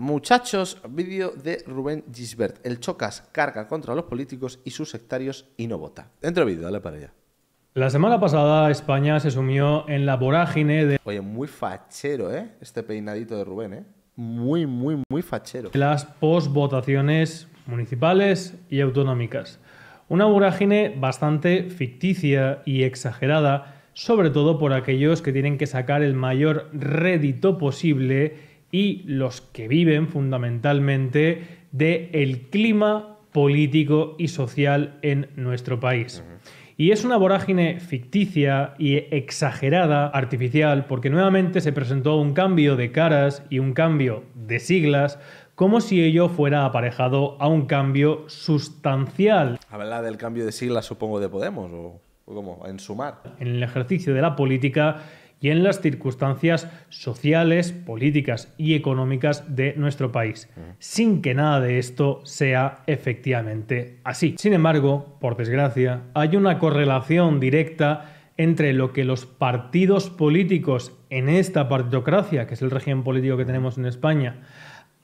Muchachos, vídeo de Rubén Gisbert. El Chocas carga contra los políticos y sus sectarios y no vota. Dentro vídeo, dale para allá. La semana pasada España se sumió en la vorágine de... Oye, muy fachero, ¿eh? Este peinadito de Rubén, ¿eh? Muy, muy, muy fachero. Las postvotaciones municipales y autonómicas. Una vorágine bastante ficticia y exagerada, sobre todo por aquellos que tienen que sacar el mayor rédito posible y los que viven fundamentalmente del clima político y social en nuestro país. Y es una vorágine ficticia y exagerada, artificial, porque nuevamente se presentó un cambio de caras y un cambio de siglas, como si ello fuera aparejado a un cambio sustancial. Habla del cambio de siglas, supongo, de Podemos, o, o como en sumar. En el ejercicio de la política y en las circunstancias sociales, políticas y económicas de nuestro país, mm. sin que nada de esto sea efectivamente así. Sin embargo, por desgracia, hay una correlación directa entre lo que los partidos políticos en esta partidocracia, que es el régimen político que tenemos en España,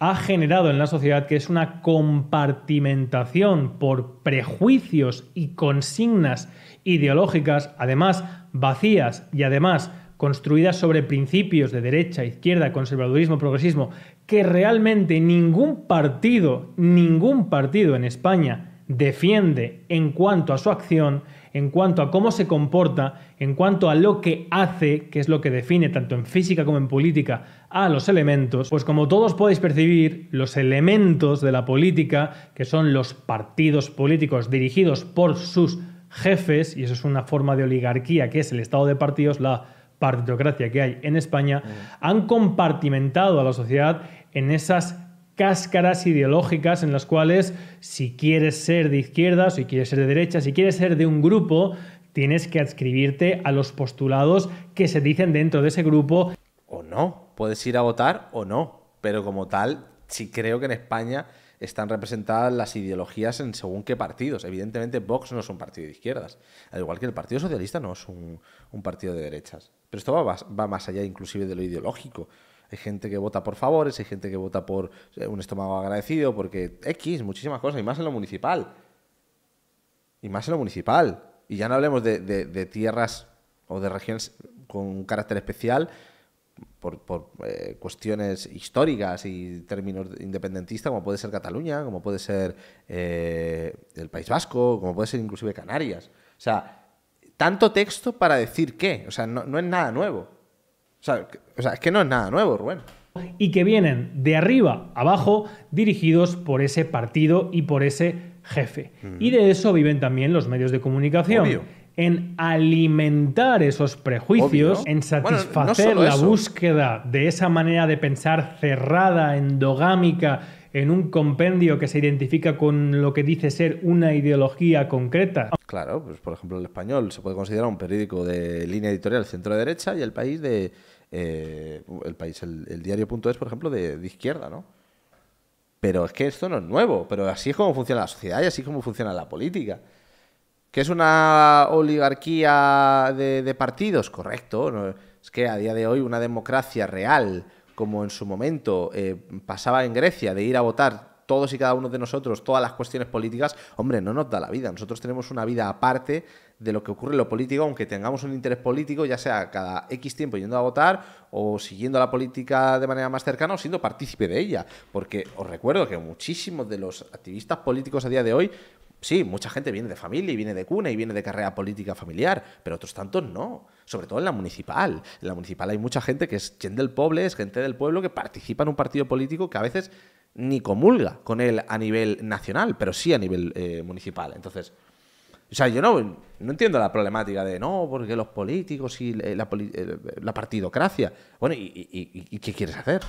ha generado en la sociedad, que es una compartimentación por prejuicios y consignas ideológicas, además vacías y además construidas sobre principios de derecha, izquierda, conservadurismo, progresismo, que realmente ningún partido, ningún partido en España defiende en cuanto a su acción, en cuanto a cómo se comporta, en cuanto a lo que hace, que es lo que define tanto en física como en política a los elementos, pues como todos podéis percibir, los elementos de la política, que son los partidos políticos dirigidos por sus jefes, y eso es una forma de oligarquía que es el estado de partidos, la partidocracia que hay en España, han compartimentado a la sociedad en esas cáscaras ideológicas en las cuales si quieres ser de izquierda, si quieres ser de derecha, si quieres ser de un grupo, tienes que adscribirte a los postulados que se dicen dentro de ese grupo. O no, puedes ir a votar o no, pero como tal, sí creo que en España están representadas las ideologías en según qué partidos. Evidentemente, Vox no es un partido de izquierdas, al igual que el Partido Socialista no es un, partido de derechas. Pero esto va, más allá inclusive de lo ideológico. Hay gente que vota por favores, hay gente que vota por eh, un estómago agradecido, porque X, muchísimas cosas, y más en lo municipal. Y más en lo municipal. Y ya no hablemos de, tierras o de regiones con carácter especial por, eh, cuestiones históricas y términos independentistas, como puede ser Cataluña, como puede ser eh, el País Vasco, como puede ser inclusive Canarias. O sea, tanto texto para decir qué. O sea, no, es nada nuevo. O sea, es que no es nada nuevo, Rubén y que vienen de arriba abajo dirigidos por ese partido y por ese jefe. Y de eso viven también los medios de comunicación en alimentar esos prejuicios, en satisfacer la búsqueda de esa manera de pensar cerrada, endogámica, en un compendio que se identifica con lo que dice ser una ideología concreta. Claro, pues por ejemplo el español se puede considerar un periódico de línea editorial centro-derecha y el país de... Eh, el país, el, diario.es, por ejemplo, de, de izquierda, ¿no? Pero es que esto no es nuevo, pero así es como funciona la sociedad y así es como funciona la política que es una oligarquía de, partidos, correcto. Es que a día de hoy una democracia real, como en su momento eh, pasaba en Grecia, de ir a votar todos y cada uno de nosotros todas las cuestiones políticas, hombre, no nos da la vida. Nosotros tenemos una vida aparte de lo que ocurre en lo político, aunque tengamos un interés político, ya sea cada X tiempo yendo a votar o siguiendo la política de manera más cercana o siendo partícipe de ella. Porque os recuerdo que muchísimos de los activistas políticos a día de hoy Sí, mucha gente viene de familia y viene de cuna y viene de carrera política familiar, pero otros tantos no, sobre todo en la municipal. En la municipal hay mucha gente que es gente del pueblo, es gente del pueblo que participa en un partido político que a veces ni comulga con él a nivel nacional, pero sí a nivel eh, municipal. Entonces, o sea, yo no, no entiendo la problemática de no, porque los políticos y eh, la, eh, la partidocracia. Bueno, y qué quieres hacer?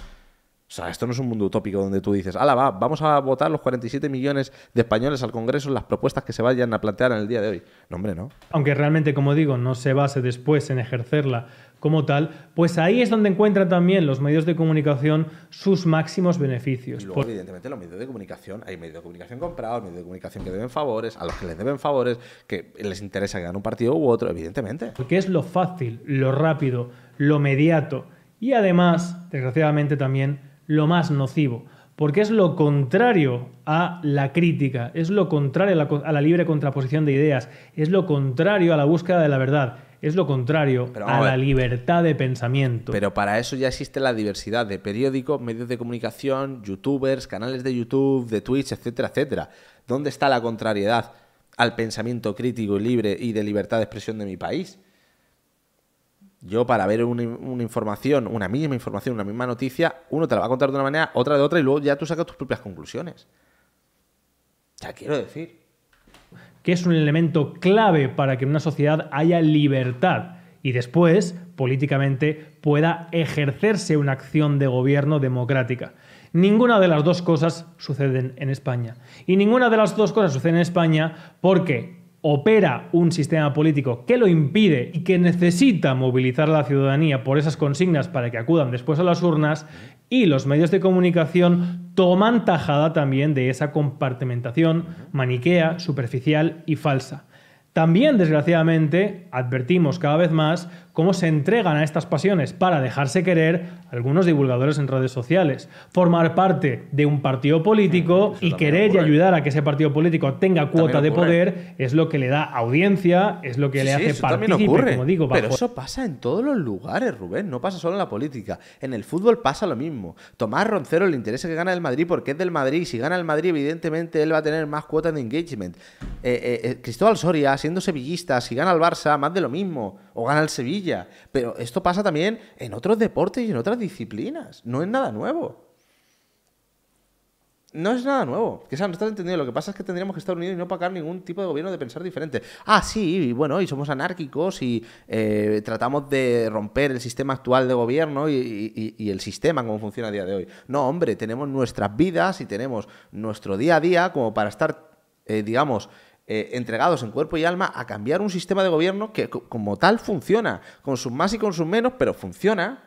O sea, esto no es un mundo utópico donde tú dices, ala, va, vamos a votar los 47 millones de españoles al Congreso en las propuestas que se vayan a plantear en el día de hoy. No, hombre, no. Aunque realmente, como digo, no se base después en ejercerla como tal, pues ahí es donde encuentran también los medios de comunicación sus máximos beneficios. Y evidentemente, los medios de comunicación, hay medios de comunicación comprados, medios de comunicación que deben favores, a los que les deben favores, que les interesa que un partido u otro, evidentemente. Porque es lo fácil, lo rápido, lo mediato y además, desgraciadamente también, lo más nocivo, porque es lo contrario a la crítica, es lo contrario a la, libre contraposición de ideas, es lo contrario a la búsqueda de la verdad, es lo contrario a, la libertad de pensamiento. Pero para eso ya existe la diversidad de periódicos, medios de comunicación, youtubers, canales de YouTube, de Twitch, etcétera, etcétera. ¿Dónde está la contrariedad al pensamiento crítico y libre y de libertad de expresión de mi país? Yo para ver una, información, una misma información, una misma noticia, uno te la va a contar de una manera, otra de otra y luego ya tú sacas tus propias conclusiones. Ya quiero decir. Que es un elemento clave para que en una sociedad haya libertad y después, políticamente, pueda ejercerse una acción de gobierno democrática. Ninguna de las dos cosas suceden en España. Y ninguna de las dos cosas sucede en España porque opera un sistema político que lo impide y que necesita movilizar a la ciudadanía por esas consignas para que acudan después a las urnas, y los medios de comunicación toman tajada también de esa compartimentación maniquea, superficial y falsa. También, desgraciadamente, advertimos cada vez más cómo se entregan a estas pasiones para dejarse querer algunos divulgadores en redes sociales, formar parte de un partido político y querer y ayudar a que ese partido político tenga cuota de poder es lo que le da audiencia, es lo que le hace partícipe, como digo. Pero eso pasa en todos los lugares, Rubén, no pasa solo en la política. En el fútbol pasa lo mismo. Tomás Roncero le interesa que gane el Madrid porque es del Madrid y si gana el Madrid evidentemente él va a tener más cuota de engagement. Eh, eh, eh, Cristóbal Soria, siendo sevillista, si gana el Barça, más de lo mismo o gana el Sevilla. Pero esto pasa también en otros deportes y en otras disciplinas. No es nada nuevo. No es nada nuevo. Que sea, no estás entendiendo. Lo que pasa es que tendríamos que estar unidos y no pagar ningún tipo de gobierno de pensar diferente. Ah, sí, y bueno, y somos anárquicos y eh, tratamos de romper el sistema actual de gobierno y, el sistema como funciona a día de hoy. No, hombre, tenemos nuestras vidas y tenemos nuestro día a día como para estar, eh, digamos, eh, entregados en cuerpo y alma a cambiar un sistema de gobierno que como tal funciona, con sus más y con sus menos, pero funciona.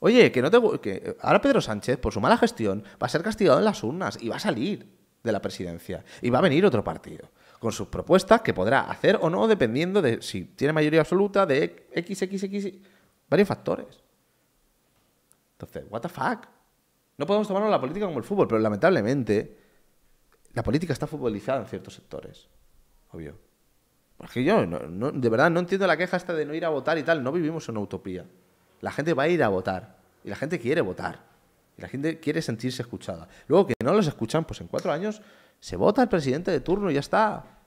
Oye, que no te que eh, ahora Pedro Sánchez por su mala gestión va a ser castigado en las urnas y va a salir de la presidencia y va a venir otro partido con sus propuestas que podrá hacer o no dependiendo de si tiene mayoría absoluta de XXX varios factores. Entonces, what the fuck? No podemos tomarnos la política como el fútbol, pero lamentablemente la política está futbolizada en ciertos sectores, obvio. Porque yo, de verdad, no entiendo la queja esta de no ir a votar y tal. No vivimos en una utopía. La gente va a ir a votar. Y la gente quiere votar. Y la gente quiere sentirse escuchada. Luego que no los escuchan, pues en cuatro años se vota el presidente de turno y ya está.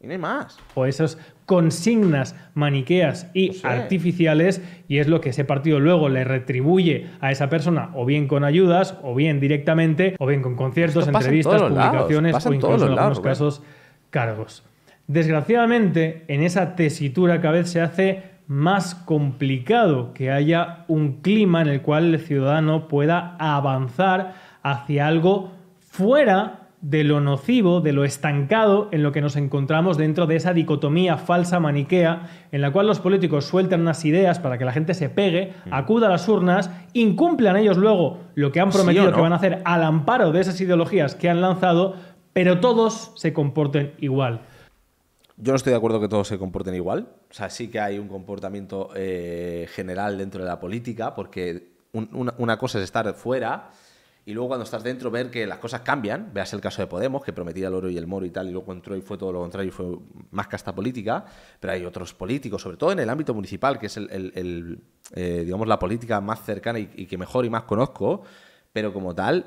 Tiene más. O esas consignas maniqueas y artificiales, y es lo que ese partido luego le retribuye a esa persona, o bien con ayudas, o bien directamente, o bien con conciertos, entrevistas, publicaciones, o incluso en algunos ¿eh? casos cargos. Desgraciadamente, en esa tesitura cada vez se hace más complicado que haya un clima en el cual el ciudadano pueda avanzar hacia algo fuera de lo nocivo, de lo estancado en lo que nos encontramos dentro de esa dicotomía falsa maniquea en la cual los políticos sueltan unas ideas para que la gente se pegue, mm. acuda a las urnas, incumplan ellos luego lo que han prometido que van a hacer al amparo de esas ideologías que han lanzado, pero todos se comporten igual. Yo no estoy de acuerdo que todos se comporten igual. O sea, sí que hay un comportamiento eh, general dentro de la política, porque una cosa es estar fuera y luego cuando estás dentro ver que las cosas cambian, veas el caso de Podemos, que prometía el oro y el moro y tal, y luego entró y fue todo lo contrario, y fue más casta política, pero hay otros políticos, sobre todo en el ámbito municipal, que es el, eh, digamos, la política más cercana y, que mejor y más conozco, pero como tal,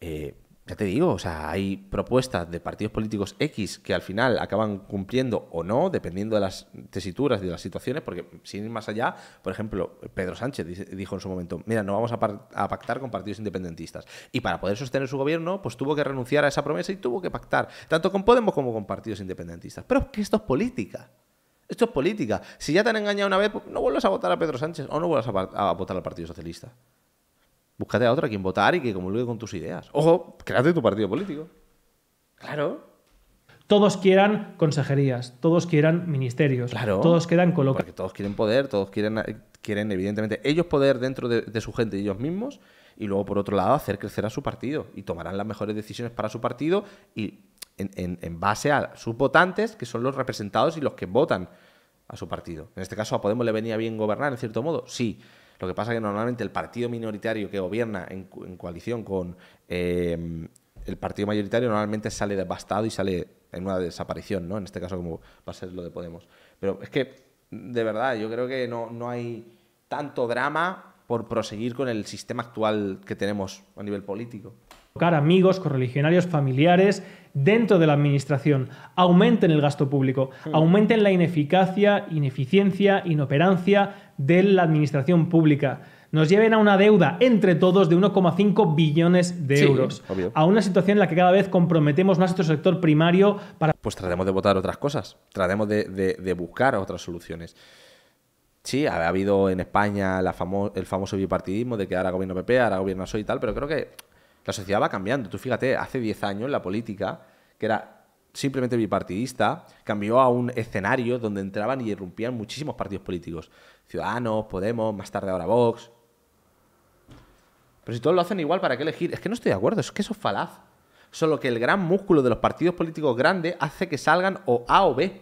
eh, ya te digo, o sea, hay propuestas de partidos políticos X que al final acaban cumpliendo o no, dependiendo de las tesituras y de las situaciones, porque sin ir más allá, por ejemplo, Pedro Sánchez dijo en su momento, mira, no vamos a, pactar con partidos independentistas. Y para poder sostener su gobierno, pues tuvo que renunciar a esa promesa y tuvo que pactar, tanto con Podemos como con partidos independentistas. Pero es que esto es política. Esto es política. Si ya te han engañado una vez, pues, no vuelvas a votar a Pedro Sánchez o no vuelvas a votar al Partido Socialista búscate a otro a quien votar y que comulgue con tus ideas. Ojo, créate tu partido político. Claro. Todos quieran consejerías, todos quieran ministerios, todos quieran colocar. Porque todos quieren poder, todos quieren, eh, quieren evidentemente, ellos poder dentro de, su gente y ellos mismos, y luego por otro lado hacer crecer a su partido y tomarán las mejores decisiones para su partido y en, en, base a sus votantes, que son los representados y los que votan a su partido. En este caso a Podemos le venía bien gobernar, en cierto modo, sí, lo que pasa es que normalmente el partido minoritario que gobierna en, coalición con em, el partido mayoritario normalmente sale devastado y sale en una desaparición, ¿no? En este caso, como va a ser lo de Podemos. Pero es que, de verdad, yo creo que no, no hay tanto drama por proseguir con el sistema actual que tenemos a nivel político colocar amigos, correligionarios, familiares dentro de la administración. Aumenten el gasto público, mm. aumenten la ineficacia, ineficiencia, inoperancia de la administración pública. Nos lleven a una deuda entre todos de 1,5 billones de euros. A una situación en la que cada vez comprometemos más nuestro sector primario para. Pues tratemos de votar otras cosas, tratemos de, buscar otras soluciones. Sí, ha habido en España el famoso bipartidismo de que ahora gobierno PP, ahora gobierno soy y tal, pero creo que la sociedad va cambiando. Tú fíjate, hace 10 años la política, que era simplemente bipartidista, cambió a un escenario donde entraban y irrumpían muchísimos partidos políticos. Ciudadanos, Podemos, más tarde ahora Vox. Pero si todos lo hacen igual, ¿para qué elegir? Es que no estoy de acuerdo, es que eso es falaz. Solo que el gran músculo de los partidos políticos grandes hace que salgan o A o B.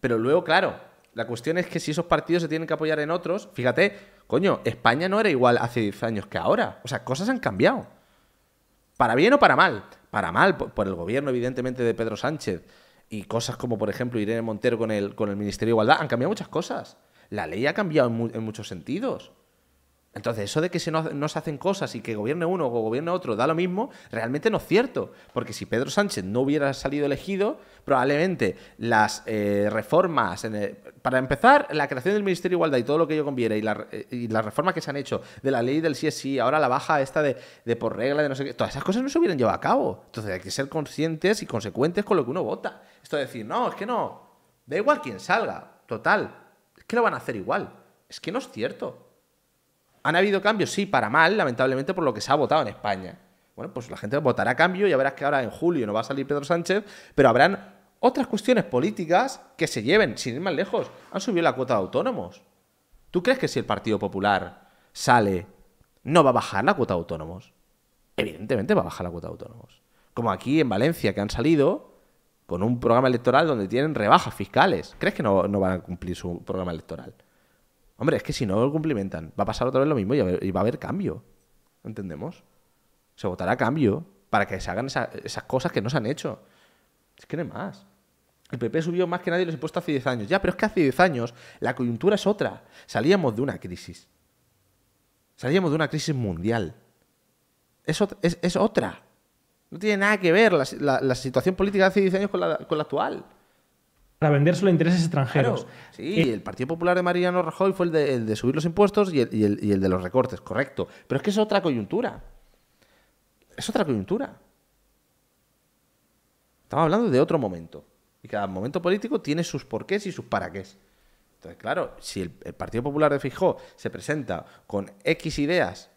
Pero luego, claro, la cuestión es que si esos partidos se tienen que apoyar en otros, fíjate, coño, España no era igual hace 10 años que ahora. O sea, cosas han cambiado. Para bien o para mal. Para mal, por, el gobierno, evidentemente, de Pedro Sánchez. Y cosas como, por ejemplo, Irene Montero con el, con el Ministerio de Igualdad. Han cambiado muchas cosas. La ley ha cambiado en muchos sentidos. Entonces, eso de que se nos, hacen cosas y que gobierne uno o gobierne otro da lo mismo, realmente no es cierto. Porque si Pedro Sánchez no hubiera salido elegido, probablemente las eh, reformas, para empezar, la creación del Ministerio de Igualdad y todo lo que ello conviene, y, las eh, reformas que se han hecho de la ley del sí sí, ahora la baja esta de, por regla, de no sé qué, todas esas cosas no se hubieran llevado a cabo. Entonces, hay que ser conscientes y consecuentes con lo que uno vota. Esto de decir, no, es que no, da igual quién salga, total, es que lo van a hacer igual. Es que no es cierto. ¿Han habido cambios? Sí, para mal, lamentablemente, por lo que se ha votado en España. Bueno, pues la gente votará a cambio, ya verás que ahora en julio no va a salir Pedro Sánchez, pero habrán otras cuestiones políticas que se lleven, sin ir más lejos. Han subido la cuota de autónomos. ¿Tú crees que si el Partido Popular sale, no va a bajar la cuota de autónomos? Evidentemente va a bajar la cuota de autónomos. Como aquí en Valencia, que han salido con un programa electoral donde tienen rebajas fiscales. ¿Crees que no van a cumplir su programa electoral? Hombre, es que si no lo cumplimentan, va a pasar otra vez lo mismo y va a haber, cambio. ¿Entendemos? Se votará cambio para que se hagan esas cosas que no se han hecho. Es que no más. El PP subió más que nadie los impuestos hace 10 años. Ya, pero es que hace 10 años la coyuntura es otra. Salíamos de una crisis. Salíamos de una crisis mundial. Es, es, otra. No tiene nada que ver la, situación política de hace 10 años con la, con la actual para vender a intereses extranjeros. sí, el Partido Popular de Mariano Rajoy fue el de, subir los impuestos y el, de los recortes, correcto. Pero es que es otra coyuntura. Es otra coyuntura. Estamos hablando de otro momento. Y cada momento político tiene sus porqués y sus paraqués. Entonces, claro, si el, Partido Popular de Fijó se presenta con X ideas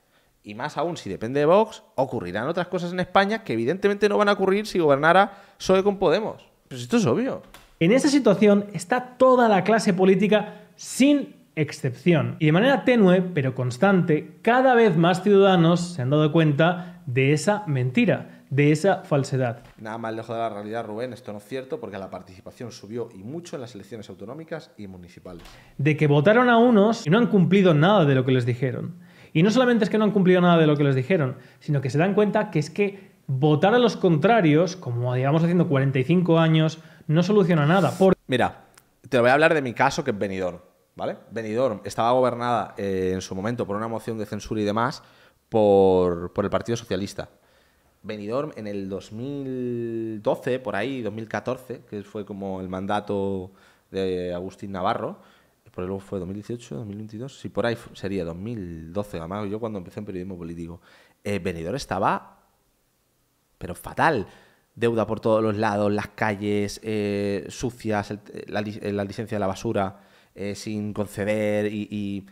y más aún si depende de Vox, ocurrirán otras cosas en España que evidentemente no van a ocurrir si gobernara PSOE con Podemos. Pero pues esto es obvio. En esa situación está toda la clase política sin excepción. Y de manera tenue, pero constante, cada vez más ciudadanos se han dado cuenta de esa mentira, de esa falsedad. Nada más lejos de la realidad, Rubén, esto no es cierto porque la participación subió y mucho en las elecciones autonómicas y municipales. De que votaron a unos y no han cumplido nada de lo que les dijeron. Y no solamente es que no han cumplido nada de lo que les dijeron, sino que se dan cuenta que es que votar a los contrarios, como llevamos haciendo 45 años, no soluciona nada. Mira, te voy a hablar de mi caso, que es Benidorm. ¿Vale? Benidorm estaba gobernada eh, en su momento por una moción de censura y demás por, por el Partido Socialista. Benidorm en el 2012, por ahí, 2014, que fue como el mandato de Agustín Navarro, por luego fue 2018, 2022, si por ahí sería 2012, además yo cuando empecé en periodismo político, Benidorm eh, estaba, pero fatal deuda por todos los lados, las calles eh, sucias, eh, eh, la, licencia de la basura sin conceder y,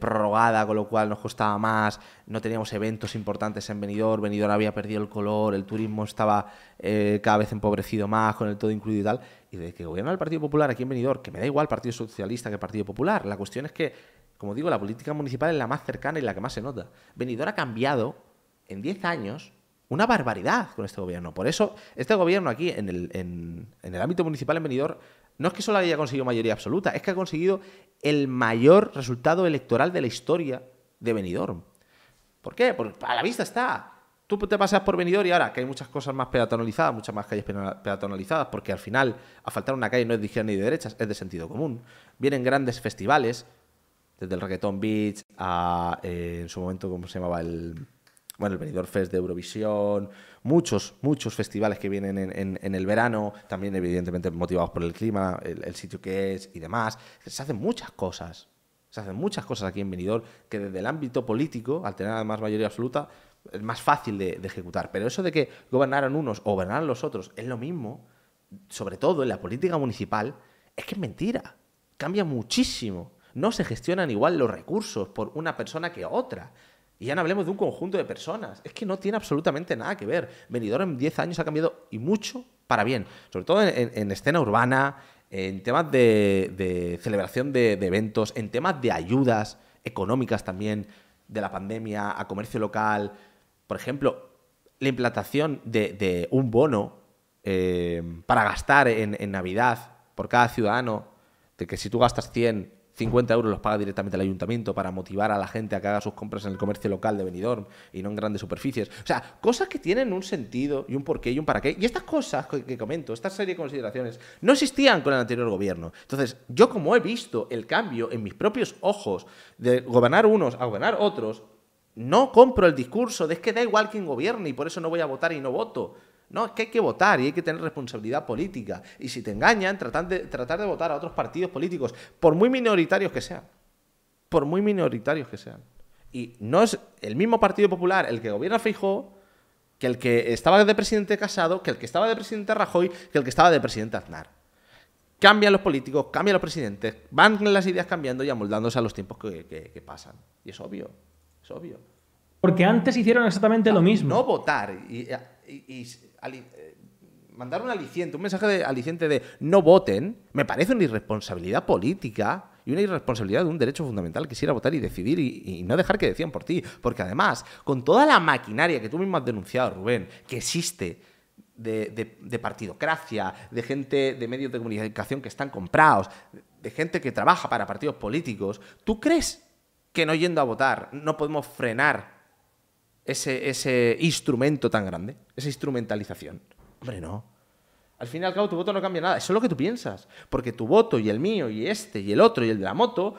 prorrogada, con lo cual nos costaba más, no teníamos eventos importantes en Benidorm, Benidorm había perdido el color, el turismo estaba cada vez empobrecido más con el todo incluido y tal, y desde que gobierna el Partido Popular aquí en Benidorm, que me da igual Partido Socialista que Partido Popular, la cuestión es que, como digo, la política municipal es la más cercana y la que más se nota. Benidorm ha cambiado en 10 años una barbaridad con este gobierno. Por eso, este gobierno aquí, en el, en, el ámbito municipal en Benidorm, no es que solo haya conseguido mayoría absoluta, es que ha conseguido el mayor resultado electoral de la historia de Benidorm. ¿Por qué? Porque a la vista está. Tú te pasas por Benidorm y ahora que hay muchas cosas más peatonalizadas, muchas más calles peatonalizadas, porque al final a faltar una calle no es de izquierda ni de derechas, es de sentido común. Vienen grandes festivales, desde el Reggaeton Beach a, eh, en su momento, ¿cómo se llamaba? El, bueno, el Benidorm Fest de Eurovisión, muchos, muchos festivales que vienen en, el verano, también evidentemente motivados por el clima, el, sitio que es y demás. Se hacen muchas cosas, se hacen muchas cosas aquí en Benidorm que desde el ámbito político, al tener además mayoría absoluta, es más fácil de, ejecutar. Pero eso de que gobernaran unos o gobernaran los otros es lo mismo, sobre todo en la política municipal, es que es mentira. Cambia muchísimo. No se gestionan igual los recursos por una persona que otra. Y ya no hablemos de un conjunto de personas. Es que no tiene absolutamente nada que ver. Benidorm en 10 años ha cambiado y mucho para bien. Sobre todo en, escena urbana, en temas de, celebración de, eventos, en temas de ayudas económicas también de la pandemia a comercio local. Por ejemplo, la implantación de, un bono eh, para gastar en, en Navidad por cada ciudadano, de que si tú gastas 100 50 euros los paga directamente el ayuntamiento para motivar a la gente a que haga sus compras en el comercio local de Benidorm y no en grandes superficies. O sea, cosas que tienen un sentido y un porqué y un para qué. Y estas cosas que, comento, esta serie de consideraciones, no existían con el anterior gobierno. Entonces, yo como he visto el cambio en mis propios ojos de gobernar unos a gobernar otros, no compro el discurso de es que da igual quién gobierne y por eso no voy a votar y no voto. No, es que hay que votar y hay que tener responsabilidad política. Y si te engañan, tratar de, tratar de votar a otros partidos políticos, por muy minoritarios que sean. Por muy minoritarios que sean. Y no es el mismo Partido Popular el que gobierna Feijóo que el que estaba de presidente Casado, que el que estaba de presidente Rajoy, que el que estaba de presidente Aznar. Cambian los políticos, cambian los presidentes, van las ideas cambiando y amoldándose a los tiempos que, pasan. Y es obvio, es obvio. Porque antes hicieron exactamente lo ah, mismo. No votar. y eh, mandar un aliciente, un mensaje de aliciente de no voten, me parece una irresponsabilidad política y una irresponsabilidad de un derecho fundamental que es ir a votar y decidir y, no dejar que decían por ti. Porque además, con toda la maquinaria que tú mismo has denunciado, Rubén, que existe de, de partidocracia, de gente de medios de comunicación que están comprados, de gente que trabaja para partidos políticos, ¿tú crees que no yendo a votar no podemos frenar ese, instrumento tan grande, esa instrumentalización. Hombre, no. Al fin y al cabo, tu voto no cambia nada. Eso es lo que tú piensas. Porque tu voto y el mío y este y el otro y el de la moto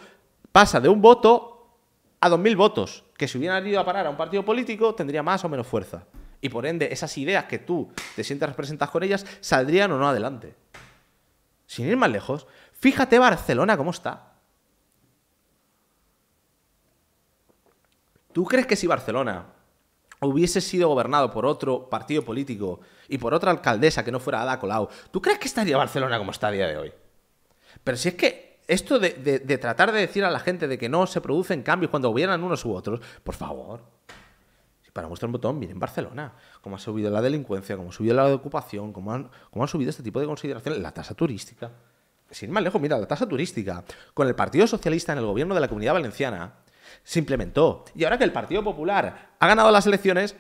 pasa de un voto a dos mil votos. Que si hubieran ido a parar a un partido político, tendría más o menos fuerza. Y por ende, esas ideas que tú te sientas representadas con ellas saldrían o no adelante. Sin ir más lejos, fíjate Barcelona cómo está. ¿Tú crees que si Barcelona hubiese sido gobernado por otro partido político y por otra alcaldesa que no fuera Ada Colau, ¿tú crees que estaría Barcelona como está a día de hoy? Pero si es que esto de, tratar de decir a la gente de que no se producen cambios cuando gobiernan unos u otros, por favor, para mostrar un botón, miren Barcelona, cómo ha subido la delincuencia, cómo ha subido la ocupación, cómo han, cómo han subido este tipo de consideraciones, la tasa turística. Sin ir más lejos, mira, la tasa turística, con el Partido Socialista en el gobierno de la Comunidad Valenciana, se implementó. Y ahora que el Partido Popular ha ganado las elecciones,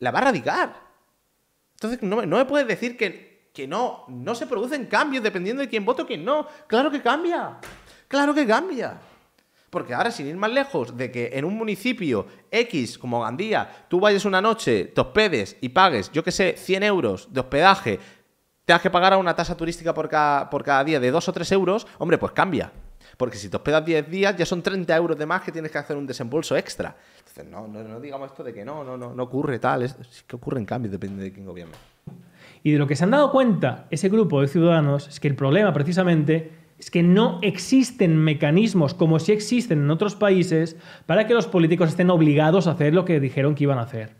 la va a radicar. Entonces, no, me puedes decir que, no, no se producen cambios dependiendo de quién vote o quién no. Claro que cambia. Claro que cambia. Porque ahora, sin ir más lejos, de que en un municipio X, como Gandía, tú vayas una noche, te hospedes y pagues, yo que sé, 100 euros de hospedaje, te has que pagar a una tasa turística por cada, por cada día de 2 o 3 euros, hombre, pues cambia porque si te hospedas 10 días ya son 30 euros de más que tienes que hacer un desembolso extra. Entonces, no, no, no digamos esto de que no, no, no, no ocurre tal, es, que ocurre en cambio, depende de quién gobierne. Y de lo que se han dado cuenta ese grupo de ciudadanos es que el problema precisamente es que no existen mecanismos como si existen en otros países para que los políticos estén obligados a hacer lo que dijeron que iban a hacer.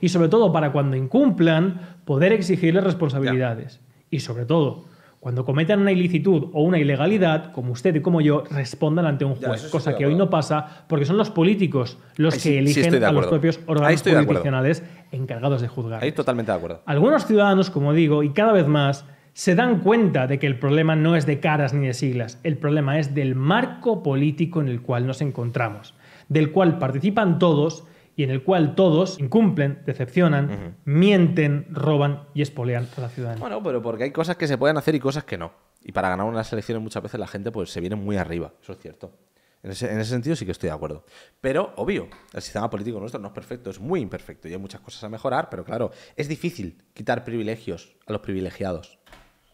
Y sobre todo para cuando incumplan poder exigirles responsabilidades. Y sobre todo cuando cometan una ilicitud o una ilegalidad, como usted y como yo, respondan ante un juez, cosa que hoy no pasa porque son los políticos los que eligen a los propios órganos jurisdiccionales encargados de juzgar. Ahí totalmente de acuerdo. Algunos ciudadanos, como digo, y cada vez más, se dan cuenta de que el problema no es de caras ni de siglas, el problema es del marco político en el cual nos encontramos, del cual participan todos y en el cual todos incumplen, decepcionan, mienten, roban y espolean a la ciudadanía. Bueno, pero porque hay cosas que se pueden hacer y cosas que no. Y para ganar unas elecciones muchas veces la gente pues, se viene muy arriba, eso es cierto. En ese, en ese, sentido sí que estoy de acuerdo. Pero, obvio, el sistema político nuestro no es perfecto, es muy imperfecto y hay muchas cosas a mejorar, pero claro, es difícil quitar privilegios a los privilegiados.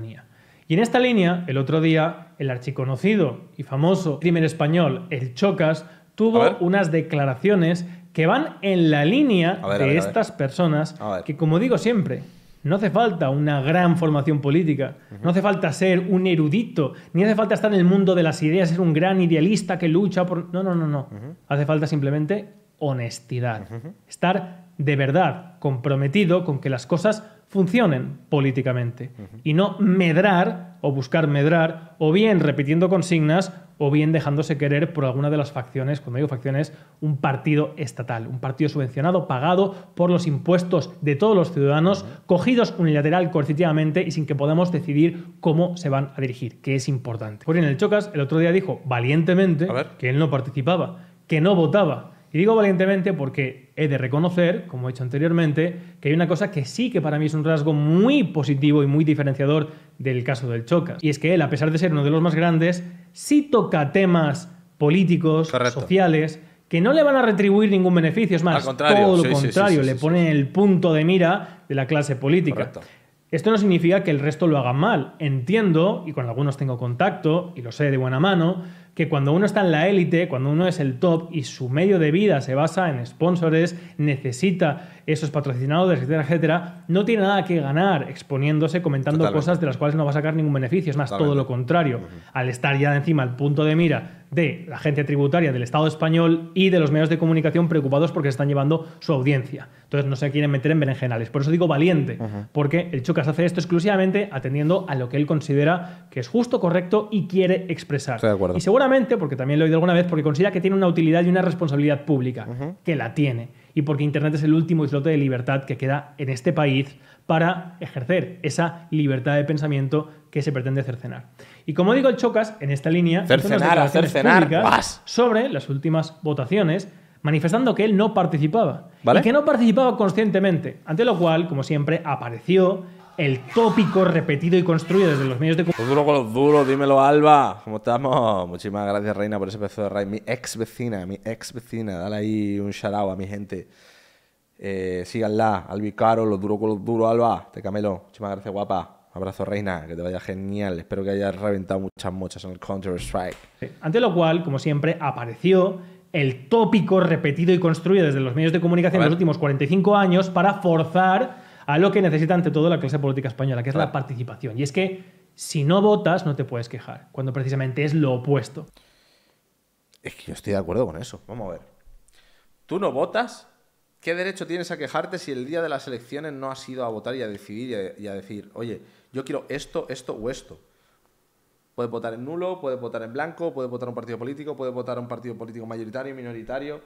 Y en esta línea, el otro día, el archiconocido y famoso crimen español, el Chocas, tuvo unas declaraciones que van en la línea de estas personas que, como digo siempre, no hace falta una gran formación política, no hace falta ser un erudito, ni hace falta estar en el mundo de las ideas, ser un gran idealista que lucha por... No, no, no, no. Hace falta simplemente honestidad, estar de verdad comprometido con que las cosas funcionen políticamente y no medrar o buscar medrar o bien repitiendo consignas o bien dejándose querer por alguna de las facciones, cuando digo facciones, un partido estatal, un partido subvencionado, pagado por los impuestos de todos los ciudadanos, cogidos unilateral, coercitivamente y sin que podamos decidir cómo se van a dirigir, que es importante. por pues en el Chocas el otro día dijo valientemente que él no participaba, que no votaba y digo valientemente porque he de reconocer, como he hecho anteriormente, que hay una cosa que sí que para mí es un rasgo muy positivo y muy diferenciador del caso del Chocas. Y es que él, a pesar de ser uno de los más grandes, sí toca temas políticos, sociales, que no le van a retribuir ningún beneficio. Es más, todo lo contrario, le pone el punto de mira de la clase política. Esto no significa que el resto lo haga mal. Entiendo, y con algunos tengo contacto, y lo sé de buena mano, que cuando uno está en la élite, cuando uno es el top y su medio de vida se basa en sponsores, necesita esos patrocinadores, etcétera, etcétera, no tiene nada que ganar exponiéndose, comentando cosas de las cuales no va a sacar ningún beneficio. Es más, todo lo contrario. Al estar ya encima al punto de mira de la agencia tributaria del Estado español y de los medios de comunicación preocupados porque se están llevando su audiencia. Entonces no se quieren meter en berenjenales. Por eso digo valiente, porque el Chucas hace esto exclusivamente atendiendo a lo que él considera que es justo, correcto y quiere expresar. Estoy de acuerdo. Y seguramente, porque también lo he oído alguna vez, porque considera que tiene una utilidad y una responsabilidad pública, que la tiene y porque Internet es el último islote de libertad que queda en este país para ejercer esa libertad de pensamiento que se pretende cercenar. Y como digo, el Chocas, en esta línea, cercenar, cercenar, sobre las últimas votaciones, manifestando que él no participaba. Y que no participaba conscientemente. Ante lo cual, como siempre, apareció el tópico repetido y construido desde los medios de comunicación. Pues duro con los duros, dímelo, Alba. ¿Cómo estamos? Muchísimas gracias, Reina, por ese beso de RAID. Mi ex vecina, mi ex vecina. Dale ahí un shout a mi gente. Eh, síganla, Caro, los duro con los duros, Alba. Te camelo. Muchísimas gracias, guapa. Abrazo, Reina, que te vaya genial. Espero que hayas reventado muchas mochas en el Counter-Strike. Ante lo cual, como siempre, apareció el tópico repetido y construido desde los medios de comunicación en los últimos 45 años para forzar a lo que necesita ante todo la clase política española, que es la participación. Y es que si no votas no te puedes quejar, cuando precisamente es lo opuesto. Es que yo estoy de acuerdo con eso. Vamos a ver. Tú no votas, ¿qué derecho tienes a quejarte si el día de las elecciones no has ido a votar y a decidir y a, decir, oye, yo quiero esto, esto o esto? Puedes votar en nulo, puedes votar en blanco, puedes votar a un partido político, puedes votar a un partido político mayoritario, y minoritario.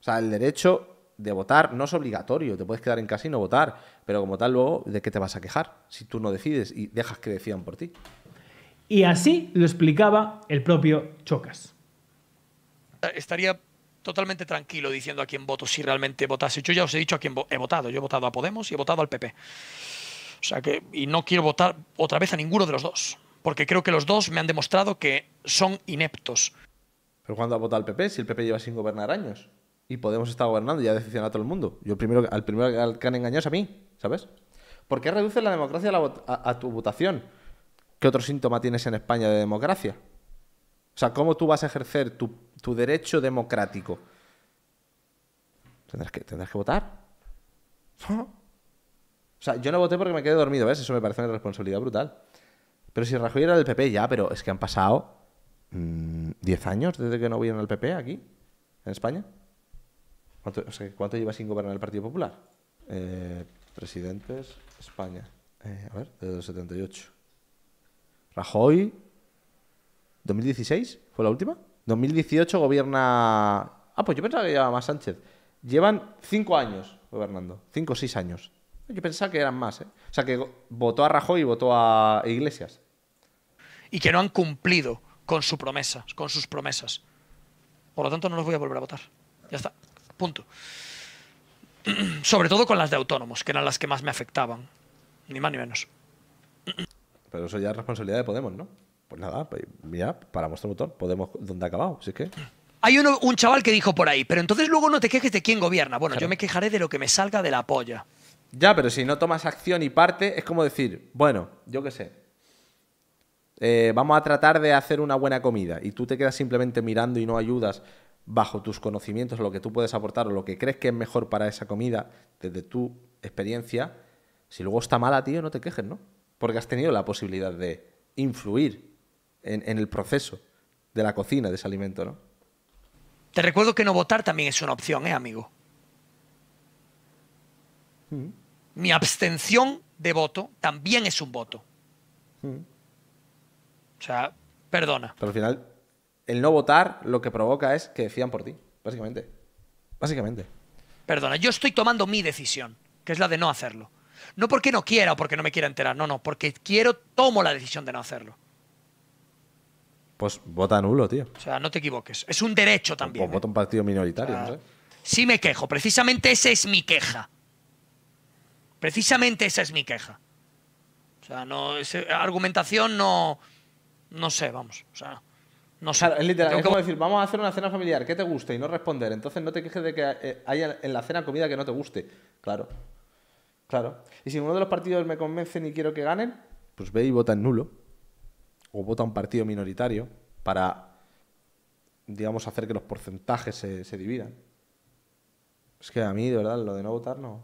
O sea, el derecho de votar no es obligatorio, te puedes quedar en casa y no votar, pero como tal luego, ¿de qué te vas a quejar si tú no decides y dejas que decidan por ti? Y así lo explicaba el propio Chocas. Eh, estaría totalmente tranquilo diciendo a quién voto si realmente votase. Yo ya os he dicho a quién he votado. Yo he votado a Podemos y he votado al PP. O sea que, y no quiero votar otra vez a ninguno de los dos, porque creo que los dos me han demostrado que son ineptos. ¿Pero cuándo ha votado al PP? Si el PP lleva sin gobernar años y Podemos estar gobernando y ha decepcionado a todo el mundo. Yo el primero, al primero que han engañado es a mí, ¿sabes? ¿Por qué reduces la democracia a, tu votación? ¿Qué otro síntoma tienes en España de democracia? O sea, ¿cómo tú vas a ejercer tu, derecho democrático? ¿Tendrás que, que votar? o sea, yo no voté porque me quedé dormido, ¿ves? Eso me parece una responsabilidad brutal. Pero si Rajoy era del PP, ya, pero es que han pasado 10 mm, años desde que no hubieron al PP aquí, en España. ¿Cuánto, lleva sin gobernar el Partido Popular? Eh, presidentes, España. Eh, a ver, desde el 78. Rajoy. ¿2016 fue la última? 2018 gobierna. Ah, pues yo pensaba que llevaba más Sánchez. Llevan cinco años gobernando. Cinco o seis años. Yo pensaba que eran más, ¿eh? O sea, que votó a Rajoy y votó a Iglesias. Y que no han cumplido con su promesa, con sus promesas. Por lo tanto, no los voy a volver a votar. Ya está. Punto. Sobre todo con las de autónomos, que eran las que más me afectaban. Ni más ni menos. Pero eso ya es responsabilidad de Podemos, ¿no? Pues nada, pues mira, para mostrar motor Podemos, ¿dónde ha acabado? que. Hay un chaval que dijo por ahí, pero entonces luego no te quejes de quién gobierna. Bueno, yo me quejaré de lo que me salga de la polla. Ya, pero si no tomas acción y parte, es como decir, bueno, yo qué sé. Eh, vamos a tratar de hacer una buena comida y tú te quedas simplemente mirando y no ayudas bajo tus conocimientos, lo que tú puedes aportar o lo que crees que es mejor para esa comida, desde tu experiencia, si luego está mala, tío, no te quejes, ¿no? Porque has tenido la posibilidad de influir en, el proceso de la cocina de ese alimento, ¿no? Te recuerdo que no votar también es una opción, ¿eh, amigo? Mm. Mi abstención de voto también es un voto. Mm. O sea, perdona. Pero al final el no votar lo que provoca es que decían por ti, básicamente. Básicamente. Perdona, yo estoy tomando mi decisión, que es la de no hacerlo. No porque no quiera o porque no me quiera enterar, no, no, porque quiero, tomo la decisión de no hacerlo. Pues vota nulo, tío. O sea, no te equivoques. Es un derecho pues también. Pues vota ¿eh? un partido minoritario, ah, no Sí me quejo, precisamente esa es mi queja. Precisamente esa es mi queja. O sea, no, esa argumentación no. No sé, vamos. O sea, no Es literal, como decir, vamos a hacer una cena familiar, ¿qué te gusta? Y no responder. Entonces no te quejes de que eh, haya en la cena comida que no te guste. Claro. Claro. Y si uno de los partidos me convence y quiero que ganen, pues ve y vota en nulo. O vota un partido minoritario para, digamos, hacer que los porcentajes se, dividan. Es que a mí, de verdad, lo de no votar no.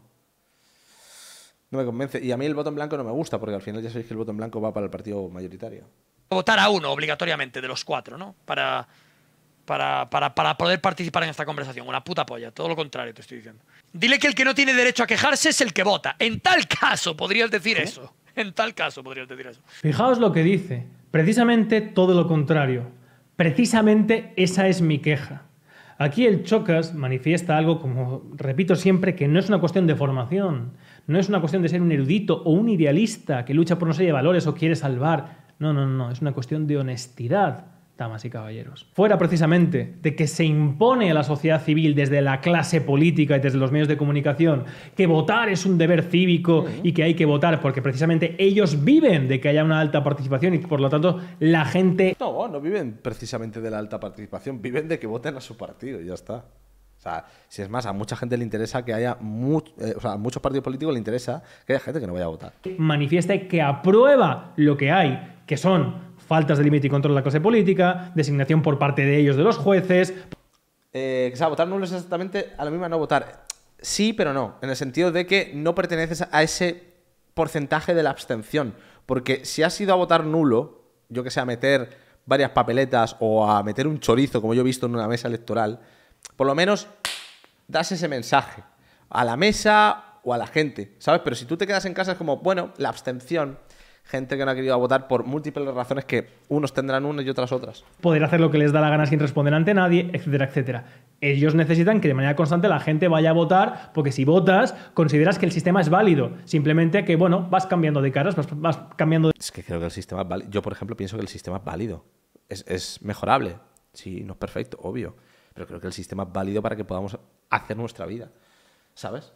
No me convence. Y a mí el voto en blanco no me gusta, porque al final ya sabéis que el voto en blanco va para el partido mayoritario votar a uno obligatoriamente de los cuatro, ¿no? Para, para, poder participar en esta conversación. Una puta polla, todo lo contrario te estoy diciendo. Dile que el que no tiene derecho a quejarse es el que vota. En tal caso podrías decir eso. En tal caso podrías decir eso. Fijaos lo que dice. Precisamente todo lo contrario. Precisamente esa es mi queja. Aquí el Chocas manifiesta algo, como repito siempre, que no es una cuestión de formación, no es una cuestión de ser un erudito o un idealista que lucha por una serie de valores o quiere salvar no, no, no, es una cuestión de honestidad, damas y caballeros. Fuera precisamente de que se impone a la sociedad civil desde la clase política y desde los medios de comunicación que votar es un deber cívico y que hay que votar porque precisamente ellos viven de que haya una alta participación y por lo tanto la gente... No, no viven precisamente de la alta participación, viven de que voten a su partido y ya está. O sea, si es más, a mucha gente le interesa que haya eh, o sea, muchos partidos políticos le interesa que haya gente que no vaya a votar. Manifiesta que aprueba lo que hay, que son faltas de límite y control de la clase política, designación por parte de ellos de los jueces. Eh, sea, votar nulo es exactamente a lo misma no votar. Sí, pero no, en el sentido de que no perteneces a ese porcentaje de la abstención. Porque si has ido a votar nulo, yo que sé, a meter varias papeletas o a meter un chorizo, como yo he visto en una mesa electoral, por lo menos das ese mensaje a la mesa o a la gente, ¿sabes? Pero si tú te quedas en casa es como, bueno, la abstención, gente que no ha querido votar por múltiples razones que unos tendrán unas y otras otras. Poder hacer lo que les da la gana sin responder ante nadie, etcétera, etcétera. Ellos necesitan que de manera constante la gente vaya a votar, porque si votas, consideras que el sistema es válido. Simplemente que, bueno, vas cambiando de caras, vas, cambiando de... Es que creo que el sistema es válido. Yo, por ejemplo, pienso que el sistema es válido. Es, mejorable. Sí, no es perfecto, obvio. Pero creo que el sistema es válido para que podamos hacer nuestra vida. ¿Sabes?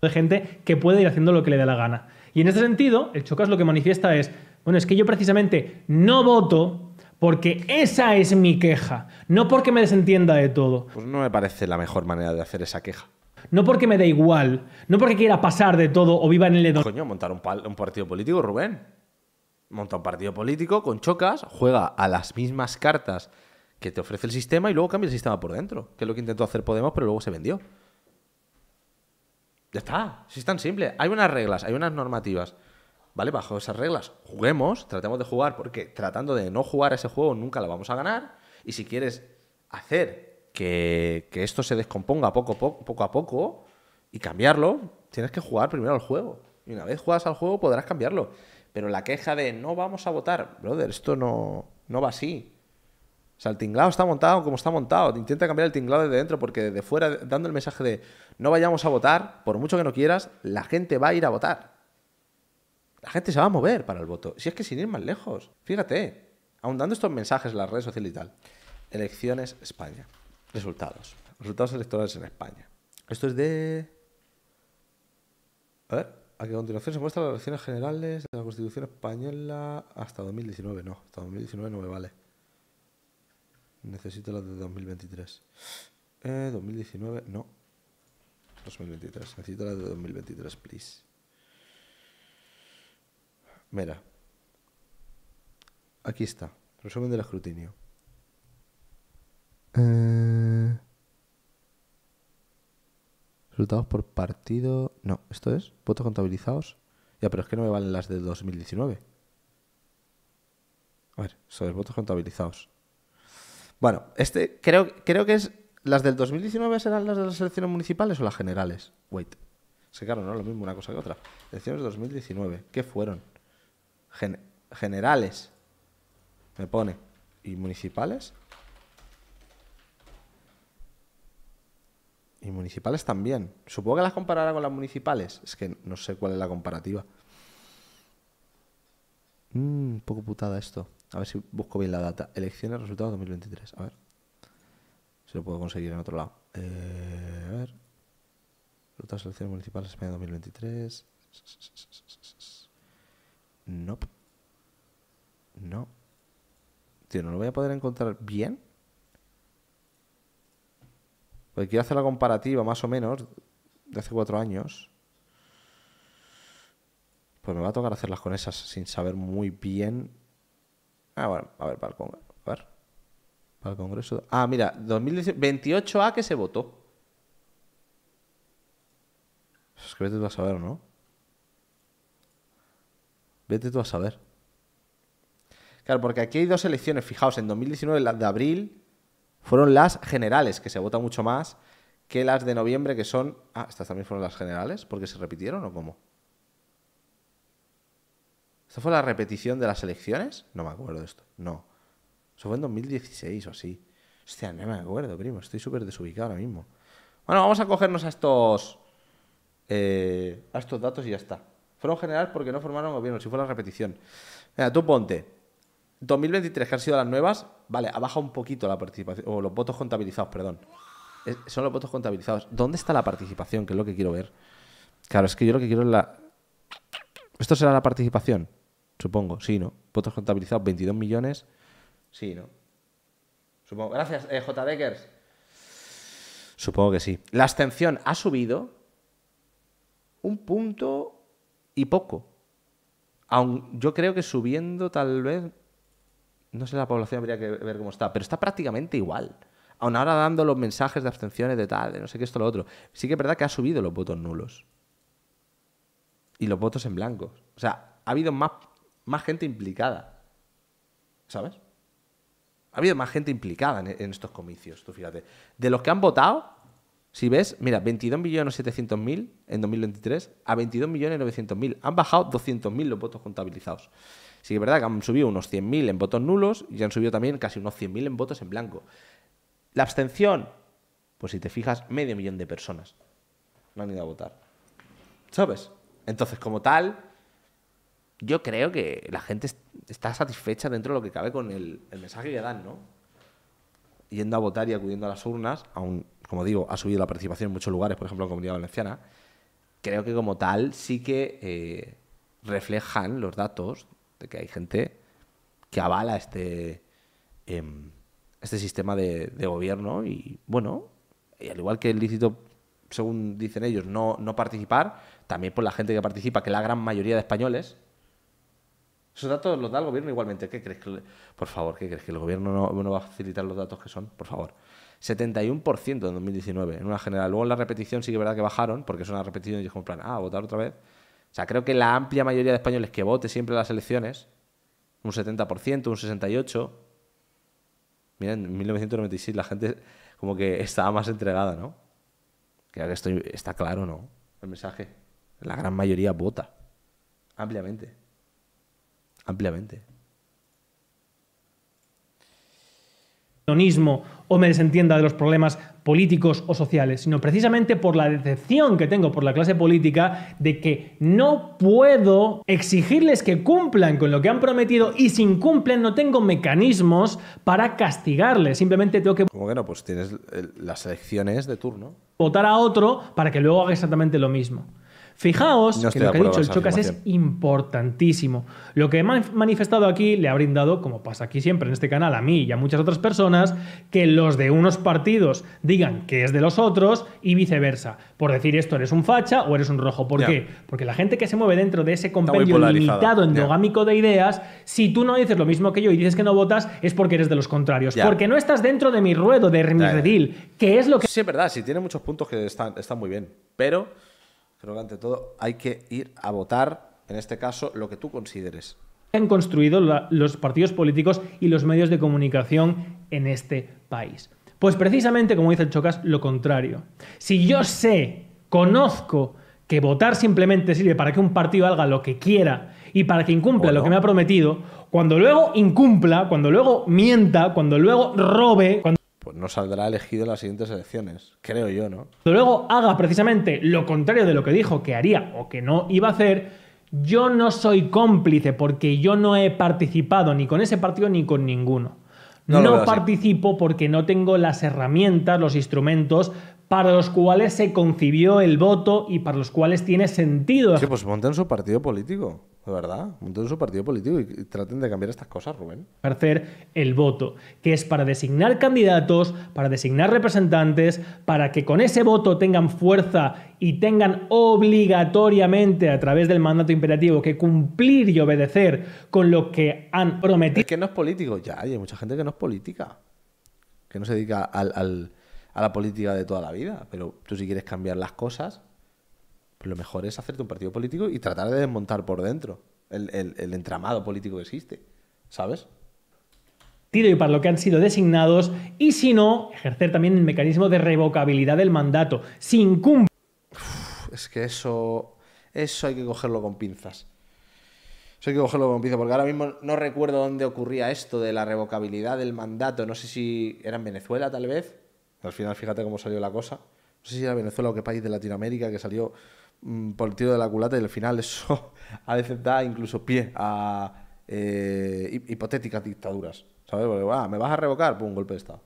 De gente que puede ir haciendo lo que le da la gana. Y en ese sentido, el Chocas lo que manifiesta es, bueno, es que yo precisamente no voto porque esa es mi queja, no porque me desentienda de todo. Pues no me parece la mejor manera de hacer esa queja. No porque me dé igual, no porque quiera pasar de todo o viva en el edo Coño, montar un partido político, Rubén. Monta un partido político con chocas, juega a las mismas cartas que te ofrece el sistema y luego cambia el sistema por dentro, que es lo que intentó hacer Podemos, pero luego se vendió. Ya está, si es tan simple. Hay unas reglas, hay unas normativas. ¿Vale? Bajo esas reglas, juguemos, tratemos de jugar, porque tratando de no jugar ese juego nunca lo vamos a ganar. Y si quieres hacer que, esto se descomponga poco, poco, poco a poco y cambiarlo, tienes que jugar primero al juego. Y una vez juegas al juego podrás cambiarlo. Pero la queja de no vamos a votar, brother, esto no, no va así. O sea, el tinglado está montado como está montado. Intenta cambiar el tinglado de dentro porque de fuera, dando el mensaje de no vayamos a votar, por mucho que no quieras, la gente va a ir a votar. La gente se va a mover para el voto. Si es que sin ir más lejos. Fíjate, dando estos mensajes en las redes sociales y tal. Elecciones España. Resultados. Resultados electorales en España. Esto es de... A ver, a continuación se muestran las elecciones generales de la Constitución Española hasta 2019. No, hasta 2019 no me vale. Necesito la de 2023. Eh, 2019, no. 2023. Necesito la de 2023, please. Mira. Aquí está. Resumen del escrutinio. Eh... Resultados por partido. No, esto es. Votos contabilizados. Ya, pero es que no me valen las de 2019. A ver, sobre votos contabilizados. Bueno, este creo, creo que es. ¿Las del 2019 serán las de las elecciones municipales o las generales? Wait. Es que claro, no es lo mismo una cosa que otra. Elecciones 2019. ¿Qué fueron? generales. Me pone. ¿Y municipales? Y municipales también. Supongo que las comparará con las municipales. Es que no sé cuál es la comparativa. Mmm, poco putada esto. A ver si busco bien la data. Elecciones, resultados 2023. A ver. Si lo puedo conseguir en otro lado. Eh, a ver. Resultados de elecciones municipales España 2023. No. No. Tío, no lo voy a poder encontrar bien. Porque quiero hacer la comparativa más o menos de hace cuatro años. Pues me va a tocar hacerlas con esas sin saber muy bien Ah, bueno, a ver, para el Congreso. A Ah, mira, 28 a ah, que se votó. Es que vete tú a saber, ¿no? Vete tú a saber. Claro, porque aquí hay dos elecciones, fijaos, en 2019 las de abril fueron las generales, que se vota mucho más que las de noviembre, que son... Ah, estas también fueron las generales, porque se repitieron o cómo? ¿Esto fue la repetición de las elecciones? No me acuerdo de esto. No. Eso fue en 2016 o así. Hostia, no me acuerdo, primo. Estoy súper desubicado ahora mismo. Bueno, vamos a cogernos a estos. Eh, a estos datos y ya está. Fueron generales porque no formaron gobierno, si fue la repetición. Mira, tú ponte. 2023, que han sido las nuevas, vale, ha bajado un poquito la participación, o los votos contabilizados, perdón. son los votos contabilizados. ¿Dónde está la participación? Que es lo que quiero ver. Claro, es que yo lo que quiero es la... ¿Esto será la participación? Supongo, sí, ¿no? Votos contabilizados, 22 millones. Sí, ¿no? Supongo. Gracias, eh, J. Deckers. Supongo que sí. La abstención ha subido un punto y poco. Aun, yo creo que subiendo tal vez... No sé, la población habría que ver cómo está, pero está prácticamente igual. Aún ahora dando los mensajes de abstenciones de tal, de no sé qué, esto, lo otro. Sí que es verdad que ha subido los votos nulos. Y los votos en blanco. O sea, ha habido más más gente implicada. ¿Sabes? Ha habido más gente implicada en, estos comicios, tú fíjate. De los que han votado, si ves, mira, 22.700.000 en 2023 a 22.900.000. Han bajado 200.000 los votos contabilizados. Sí que es verdad que han subido unos 100.000 en votos nulos y han subido también casi unos 100.000 en votos en blanco. La abstención, pues si te fijas, medio millón de personas no han ido a votar. ¿Sabes? Entonces, como tal, yo creo que la gente está satisfecha dentro de lo que cabe con el, mensaje que dan, ¿no? Yendo a votar y acudiendo a las urnas, aún, como digo, ha subido la participación en muchos lugares, por ejemplo en Comunidad Valenciana, creo que como tal sí que eh, reflejan los datos de que hay gente que avala este, em, este sistema de, gobierno y, bueno, al igual que el lícito, según dicen ellos, no, no participar, también por la gente que participa, que la gran mayoría de españoles esos datos los da el gobierno igualmente. ¿Qué crees que, por favor, qué crees que el gobierno no, va a facilitar los datos que son? Por favor. 71% en 2019, en una general. Luego en la repetición sí que verdad que bajaron, porque es una repetición y es como plan, ah, votar otra vez. O sea, creo que la amplia mayoría de españoles que vote siempre las elecciones, un 70%, un 68%, mira, en 1996 la gente como que estaba más entregada, ¿no? que esto está claro, ¿no? El mensaje. La gran mayoría vota, ampliamente ampliamente. o me desentienda de los problemas políticos o sociales, sino precisamente por la decepción que tengo por la clase política de que no puedo exigirles que cumplan con lo que han prometido y sin cumplen no tengo mecanismos para castigarles, simplemente tengo que... Como que no, pues tienes las elecciones de turno. Votar a otro para que luego haga exactamente lo mismo. Fijaos que lo que ha dicho el Chocas es importantísimo. Lo que he manifestado aquí le ha brindado, como pasa aquí siempre en este canal, a mí y a muchas otras personas, que los de unos partidos digan que es de los otros y viceversa. Por decir esto, eres un facha o eres un rojo. ¿Por qué? Porque la gente que se mueve dentro de ese compendio limitado, endogámico de ideas, si tú no dices lo mismo que yo y dices que no votas, es porque eres de los contrarios. Porque no estás dentro de mi ruedo, de mi redil, que es lo que... Sí, es verdad, sí, tiene muchos puntos que están muy bien, pero pero, ante todo hay que ir a votar, en este caso, lo que tú consideres. Han construido los partidos políticos y los medios de comunicación en este país. Pues precisamente, como dice el Chocas, lo contrario. Si yo sé, conozco que votar simplemente sirve para que un partido haga lo que quiera y para que incumpla lo que me ha prometido, cuando luego incumpla, cuando luego mienta, cuando luego robe, pues no saldrá elegido en las siguientes elecciones, creo yo, ¿no? Luego haga precisamente lo contrario de lo que dijo que haría o que no iba a hacer. Yo no soy cómplice porque yo no he participado ni con ese partido ni con ninguno. No, participo porque no tengo las herramientas, los instrumentos para los cuales se concibió el voto y para los cuales tiene sentido. Sí, pues monten su partido político, de verdad. Monten su partido político y, traten de cambiar estas cosas, Rubén. Hacer el voto, que es para designar candidatos, para designar representantes, para que con ese voto tengan fuerza y tengan obligatoriamente a través del mandato imperativo que cumplir y obedecer con lo que han prometido. Es que no es político, ya, hay mucha gente que no es política, que no se dedica al a la política de toda la vida, pero tú si quieres cambiar las cosas, pues lo mejor es hacerte un partido político y tratar de desmontar por dentro el, entramado político que existe, ¿sabes? tiro y para lo que han sido designados y si no, ejercer también el mecanismo de revocabilidad del mandato. Sin cumplir. Es que eso, eso hay que cogerlo con pinzas. Eso hay que cogerlo con pinzas, porque ahora mismo no recuerdo dónde ocurría esto de la revocabilidad del mandato. No sé si era en Venezuela, tal vez. Al final, fíjate cómo salió la cosa. No sé si era Venezuela o qué país de Latinoamérica que salió mm, por el tiro de la culata y al final eso a veces da incluso pie a eh, hipotéticas dictaduras. ¿Sabes? Porque, ah, ¿me vas a revocar? un golpe de Estado.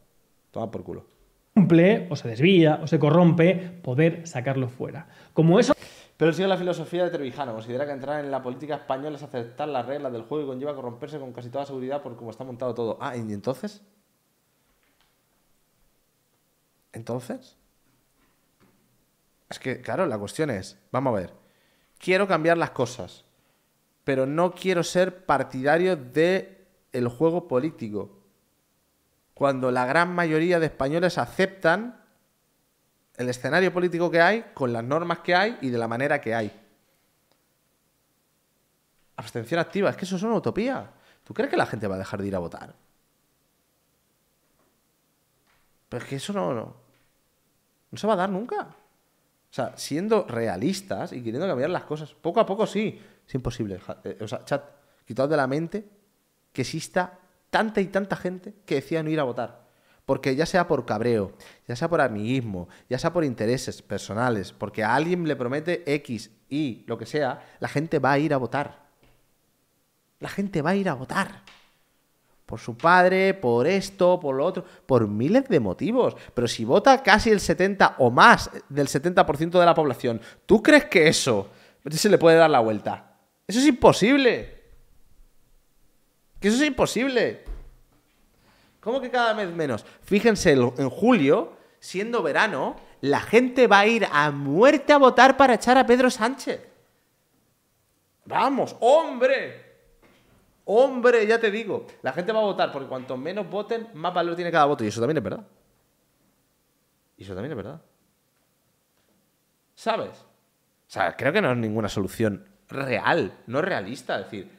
Toma por culo. Cumple, o se desvía, o se corrompe, poder sacarlo fuera. Como eso. Pero sigue la filosofía de Trevijano. Considera que entrar en la política española es aceptar las reglas del juego y conlleva corromperse con casi toda seguridad por cómo está montado todo. Ah, ¿y entonces? Entonces, es que, claro, la cuestión es, vamos a ver, quiero cambiar las cosas, pero no quiero ser partidario de el juego político. Cuando la gran mayoría de españoles aceptan el escenario político que hay, con las normas que hay y de la manera que hay. Abstención activa, es que eso es una utopía. ¿Tú crees que la gente va a dejar de ir a votar? Pero es que eso no. No se va a dar nunca. O sea, siendo realistas y queriendo cambiar las cosas, poco a poco sí, es imposible. Eh, o sea, chat, quitad de la mente que exista tanta y tanta gente que decía no ir a votar. Porque ya sea por cabreo, ya sea por amiguismo, ya sea por intereses personales, porque a alguien le promete X, Y, lo que sea, la gente va a ir a votar. La gente va a ir a votar por su padre, por esto, por lo otro, por miles de motivos. Pero si vota casi el 70 o más del 70% de la población, ¿tú crees que eso se le puede dar la vuelta? Eso es imposible. Que eso es imposible. ¿Cómo que cada vez menos? Fíjense, en julio, siendo verano, la gente va a ir a muerte a votar para echar a Pedro Sánchez. Vamos, hombre. Hombre, ya te digo, la gente va a votar porque cuanto menos voten, más valor tiene cada voto. Y eso también es verdad. Y eso también es verdad. ¿Sabes? O sea, creo que no es ninguna solución real, no es realista. Es decir,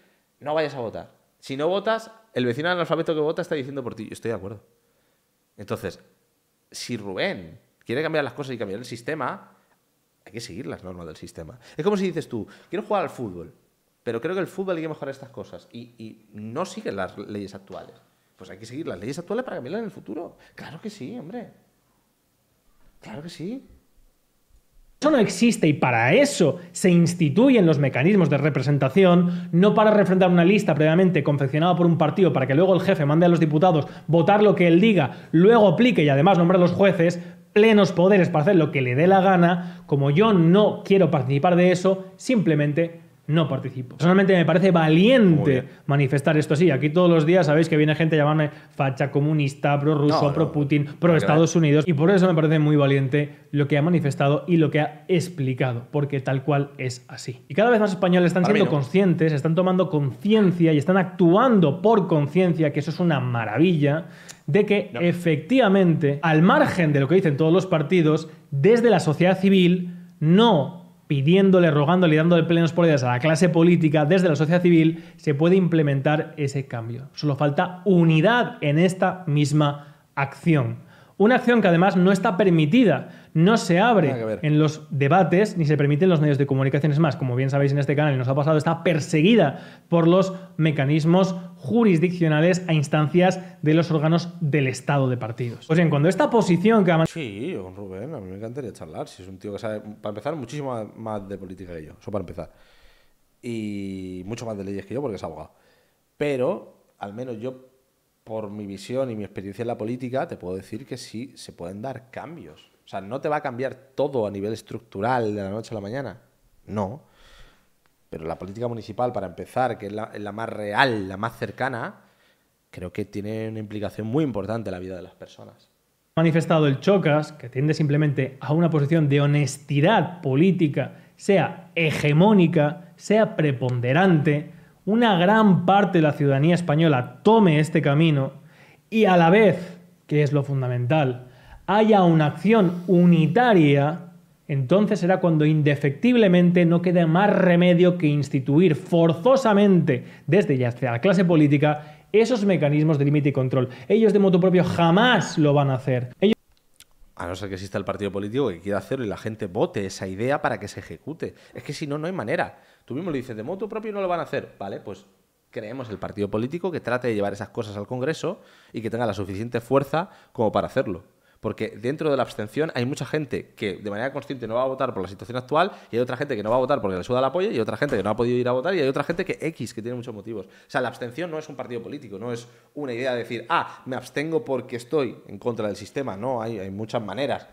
no vayas a votar. Si no votas, el vecino analfabeto que vota está diciendo por ti. Yo estoy de acuerdo. Entonces, si Rubén quiere cambiar las cosas y cambiar el sistema, hay que seguir las normas del sistema. Es como si dices tú, quiero jugar al fútbol. Pero creo que el fútbol hay que mejorar estas cosas y, no siguen las leyes actuales. Pues hay que seguir las leyes actuales para cambiarlas en el futuro. Claro que sí, hombre. Claro que sí. Eso no existe y para eso se instituyen los mecanismos de representación, no para refrendar una lista previamente confeccionada por un partido para que luego el jefe mande a los diputados votar lo que él diga, luego aplique y además nombre a los jueces, plenos poderes para hacer lo que le dé la gana. Como yo no quiero participar de eso, simplemente no participo. Personalmente me parece valiente manifestar esto así. Aquí todos los días sabéis que viene gente a llamarme facha comunista, pro ruso, pro Putin, pro Estados Unidos. Y por eso me parece muy valiente lo que ha manifestado y lo que ha explicado, porque tal cual es así. Y cada vez más españoles están siendo conscientes, están tomando conciencia y están actuando por conciencia, que eso es una maravilla de que efectivamente, al margen de lo que dicen todos los partidos, desde la sociedad civil no pidiéndole, rogándole y dándole plenos poderes a la clase política desde la sociedad civil, se puede implementar ese cambio. Solo falta unidad en esta misma acción. Una acción que además no está permitida, no se abre en los debates ni se permite en los medios de comunicación. Es más, como bien sabéis en este canal y nos ha pasado, está perseguida por los mecanismos jurisdiccionales a instancias de los órganos del Estado de partidos. Pues bien, cuando esta posición que ha Sí, Rubén, a mí me encantaría charlar. Si es un tío que sabe, para empezar, muchísimo más de política que yo, eso para empezar. Y mucho más de leyes que yo porque es abogado. Pero, al menos yo por mi visión y mi experiencia en la política, te puedo decir que sí se pueden dar cambios. O sea, no te va a cambiar todo a nivel estructural de la noche a la mañana. No. Pero la política municipal, para empezar, que es la, más real, la más cercana, creo que tiene una implicación muy importante en la vida de las personas Ha manifestado el Chocas, que tiende simplemente a una posición de honestidad política, sea hegemónica, sea preponderante, una gran parte de la ciudadanía española tome este camino y a la vez, que es lo fundamental, haya una acción unitaria, entonces será cuando indefectiblemente no quede más remedio que instituir forzosamente desde ya sea la clase política esos mecanismos de límite y control. Ellos de moto propio jamás lo van a hacer. A no ser que exista el partido político que quiera hacerlo y la gente vote esa idea para que se ejecute. Es que si no, no hay manera. Tú mismo le dices, de modo propio no lo van a hacer. Vale, pues creemos el partido político que trate de llevar esas cosas al Congreso y que tenga la suficiente fuerza como para hacerlo porque dentro de la abstención hay mucha gente que de manera consciente no va a votar por la situación actual, y hay otra gente que no va a votar porque le suda el apoyo y otra gente que no ha podido ir a votar, y hay otra gente que X, que tiene muchos motivos. O sea, la abstención no es un partido político, no es una idea de decir, ah, me abstengo porque estoy en contra del sistema. No, hay, muchas maneras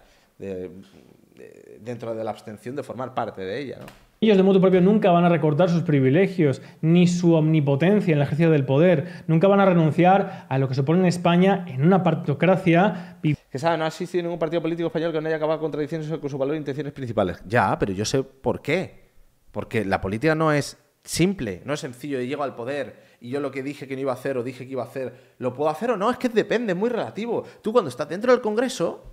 dentro de la abstención de formar parte de ella, ¿no? Ellos de modo propio nunca van a recortar sus privilegios ni su omnipotencia en el ejercicio del poder. Nunca van a renunciar a lo que supone en España en una partocracia que sabe, no ah, ha existido ningún partido político español que no haya acabado contradiciéndose con su valor e intenciones principales. Ya, pero yo sé por qué. Porque la política no es simple, no es sencillo. Y llego al poder y yo lo que dije que no iba a hacer o dije que iba a hacer, ¿lo puedo hacer o no? Es que depende, es muy relativo. Tú cuando estás dentro del Congreso,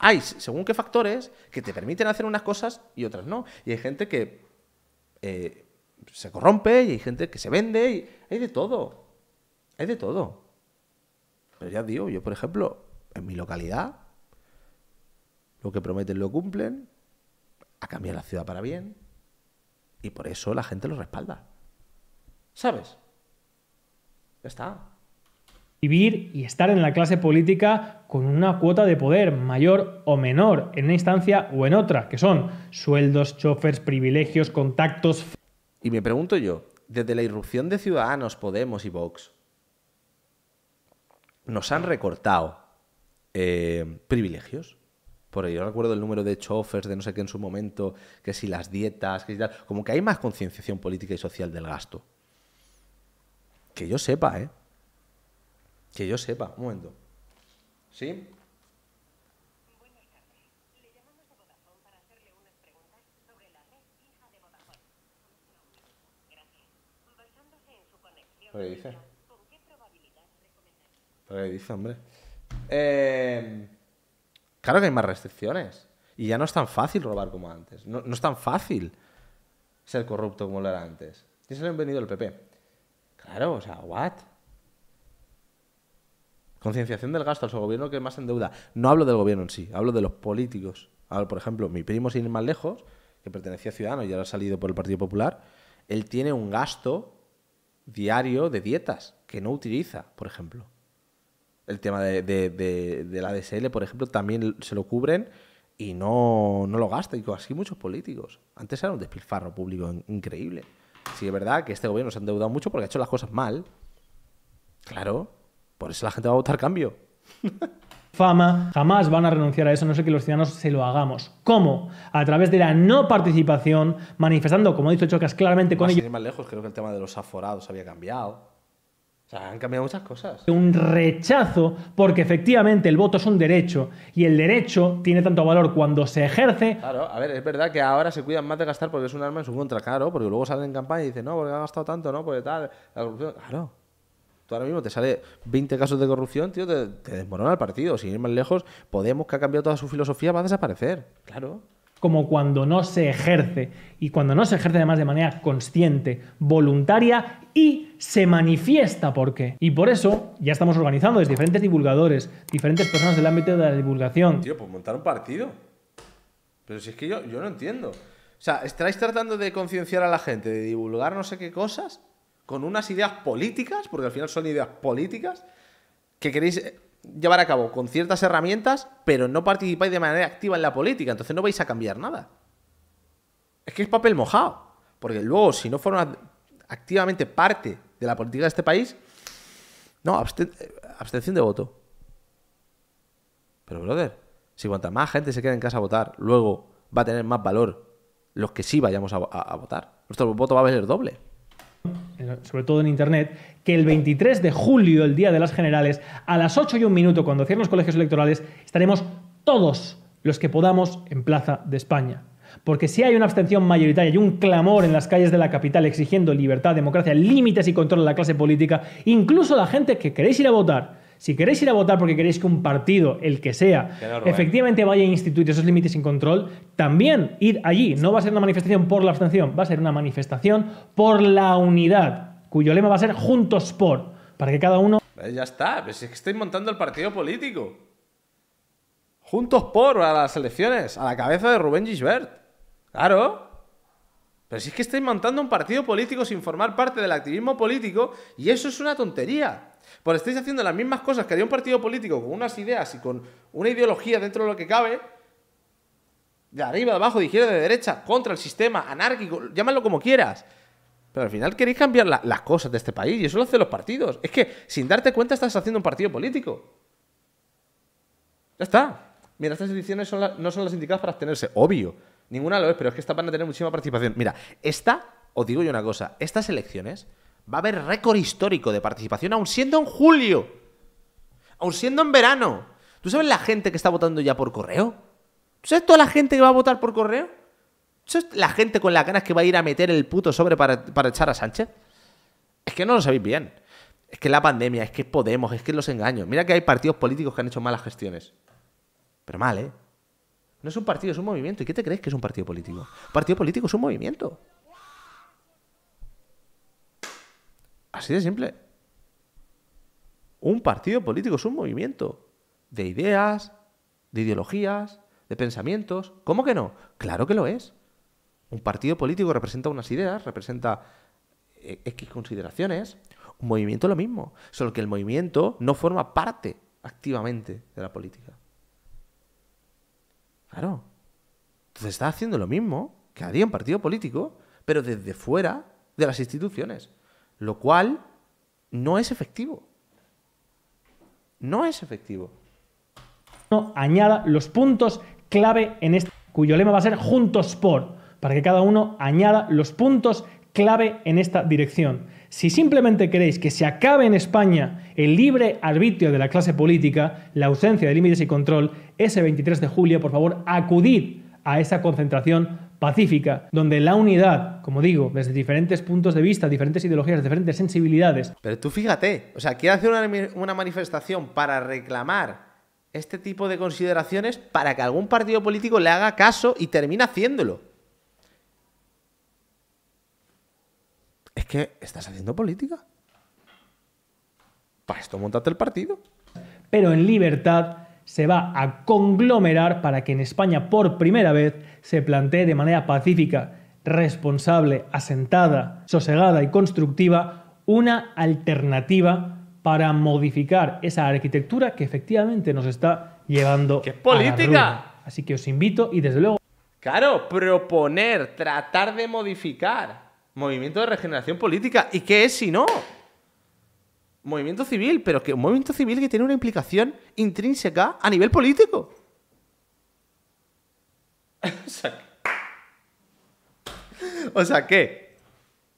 hay según qué factores que te permiten hacer unas cosas y otras no. Y hay gente que eh, se corrompe y hay gente que se vende y hay de todo. Hay de todo. Pero ya digo, yo por ejemplo, en mi localidad, lo que prometen lo cumplen, ha cambiado la ciudad para bien y por eso la gente lo respalda. ¿Sabes? Ya está. Vivir y estar en la clase política con una cuota de poder mayor o menor en una instancia o en otra, que son sueldos, chofers, privilegios, contactos. Y me pregunto yo, desde la irrupción de Ciudadanos, Podemos y Vox, nos han recortado eh, privilegios. Por ello, yo recuerdo el número de chofers de no sé qué en su momento, que si las dietas, que si tal. Como que hay más concienciación política y social del gasto. Que yo sepa, ¿eh? Que yo sepa. Un momento. ¿Sí? ¿Qué dice? ¿Qué dice, hombre? Em, claro que hay más restricciones. Y ya no es tan fácil robar como antes. No, es tan fácil ser corrupto como lo era antes. Y se le ha venido el PP. Claro, o sea, what? Concienciación del gasto, Al gobierno que más endeuda. No hablo del gobierno en sí, hablo de los políticos. por ejemplo, mi primo, sin ir más lejos, que pertenecía a Ciudadanos y ahora ha salido por el Partido Popular, él tiene un gasto diario de dietas que no utiliza, por ejemplo el tema de, de, la DSL, por ejemplo, también se lo cubren y no, no lo gastan, y así muchos políticos. Antes era un despilfarro público increíble. Si es verdad que este gobierno se ha endeudado mucho porque ha hecho las cosas mal. Claro, por eso la gente va a votar cambio. fama, jamás van a renunciar a eso, no sé que los ciudadanos se lo hagamos. ¿Cómo? A través de la no participación, manifestando, como ha dicho Chocas, claramente con ellos. más lejos, creo que el tema de los aforados había cambiado han cambiado muchas cosas. Un rechazo, porque efectivamente el voto es un derecho y el derecho tiene tanto valor cuando se ejerce. Claro, a ver, es verdad que ahora se cuidan más de gastar porque es un arma en su contra, claro, porque luego salen en campaña y dicen, no, porque ha gastado tanto, no, porque tal, la corrupción. Claro. Tú ahora mismo te sale 20 casos de corrupción, tío, te, te desmorona el partido. Sin ir más lejos, Podemos, que ha cambiado toda su filosofía, va a desaparecer. Claro como cuando no se ejerce. Y cuando no se ejerce además de manera consciente, voluntaria y se manifiesta por qué. Y por eso ya estamos organizando desde diferentes divulgadores, diferentes personas del ámbito de la divulgación. Tío, pues montar un partido. Pero si es que yo, yo no entiendo. O sea, estáis tratando de concienciar a la gente, de divulgar no sé qué cosas, con unas ideas políticas, porque al final son ideas políticas, que queréis eh, llevar a cabo con ciertas herramientas, pero no participáis de manera activa en la política, entonces no vais a cambiar nada. Es que es papel mojado, porque luego si no forman activamente parte de la política de este país, no, eh, abstención de voto. Pero brother, si cuanta más gente se queda en casa a votar, luego va a tener más valor los que sí vayamos a, a votar. Nuestro voto va a valer doble sobre todo en Internet, que el 23 de julio, el día de las generales, a las 8 y un minuto, cuando cierren los colegios electorales, estaremos todos los que podamos en Plaza de España. Porque si hay una abstención mayoritaria y un clamor en las calles de la capital exigiendo libertad, democracia, límites y control a la clase política, incluso la gente que queréis ir a votar, si queréis ir a votar porque queréis que un partido, el que sea, efectivamente vaya a instituir esos límites sin control, también id allí. No va a ser una manifestación por la abstención, va a ser una manifestación por la unidad, cuyo lema va a ser Juntos por, para que cada uno... Eh, ya está, pero pues si es que estoy montando el partido político. Juntos por a las elecciones, a la cabeza de Rubén Gisbert. Claro. Pero si es que estáis montando un partido político sin formar parte del activismo político y eso es una tontería. Pues estáis haciendo las mismas cosas que haría un partido político con unas ideas y con una ideología dentro de lo que cabe, de arriba, de abajo, de izquierda, de derecha, contra el sistema, anárquico, llámalo como quieras. Pero al final queréis cambiar las cosas de este país y eso lo hacen los partidos. Es que sin darte cuenta estás haciendo un partido político. Ya está. Mira, estas elecciones no son las indicadas para abstenerse, obvio. Ninguna lo es, pero es que estas van a tener muchísima participación. Mira, esta, os digo yo una cosa, estas elecciones va a haber récord histórico de participación, aun siendo en julio, aun siendo en verano. ¿Tú sabes la gente que está votando ya por correo? ¿Tú sabes toda la gente que va a votar por correo? ¿Tú sabes la gente con las ganas que va a ir a meter el puto sobre para, echar a Sánchez? Es que no lo sabéis bien. Es que la pandemia, es que Podemos, es que es los engaños. Mira que hay partidos políticos que han hecho malas gestiones. Pero mal, ¿eh? No es un partido, es un movimiento. ¿Y qué te crees que es un partido político? partido político es un movimiento. Así de simple. Un partido político es un movimiento de ideas, de ideologías, de pensamientos. ¿Cómo que no? Claro que lo es. Un partido político representa unas ideas, representa eh, X consideraciones. Un movimiento lo mismo, solo que el movimiento no forma parte activamente de la política. Claro. Entonces está haciendo lo mismo que haría un partido político, pero desde fuera de las instituciones lo cual no es efectivo. No es efectivo. No, añada los puntos clave en este, cuyo lema va a ser juntos por, para que cada uno añada los puntos clave en esta dirección. Si simplemente queréis que se acabe en España el libre arbitrio de la clase política, la ausencia de límites y control, ese 23 de julio, por favor, acudid a esa concentración pacífica, donde la unidad, como digo, desde diferentes puntos de vista, diferentes ideologías, diferentes sensibilidades. Pero tú fíjate, o sea, quiere hacer una, manifestación para reclamar este tipo de consideraciones para que algún partido político le haga caso y termine haciéndolo. Es que estás haciendo política. Para esto montate el partido. Pero en libertad se va a conglomerar para que en España por primera vez se plantee de manera pacífica, responsable, asentada, sosegada y constructiva una alternativa para modificar esa arquitectura que efectivamente nos está llevando ¡Qué política! Así que os invito y desde luego Claro, proponer, tratar de modificar. Movimiento de regeneración política. ¿Y qué es si no? Movimiento civil, pero que un movimiento civil que tiene una implicación intrínseca a nivel político. o, sea, ¿qué?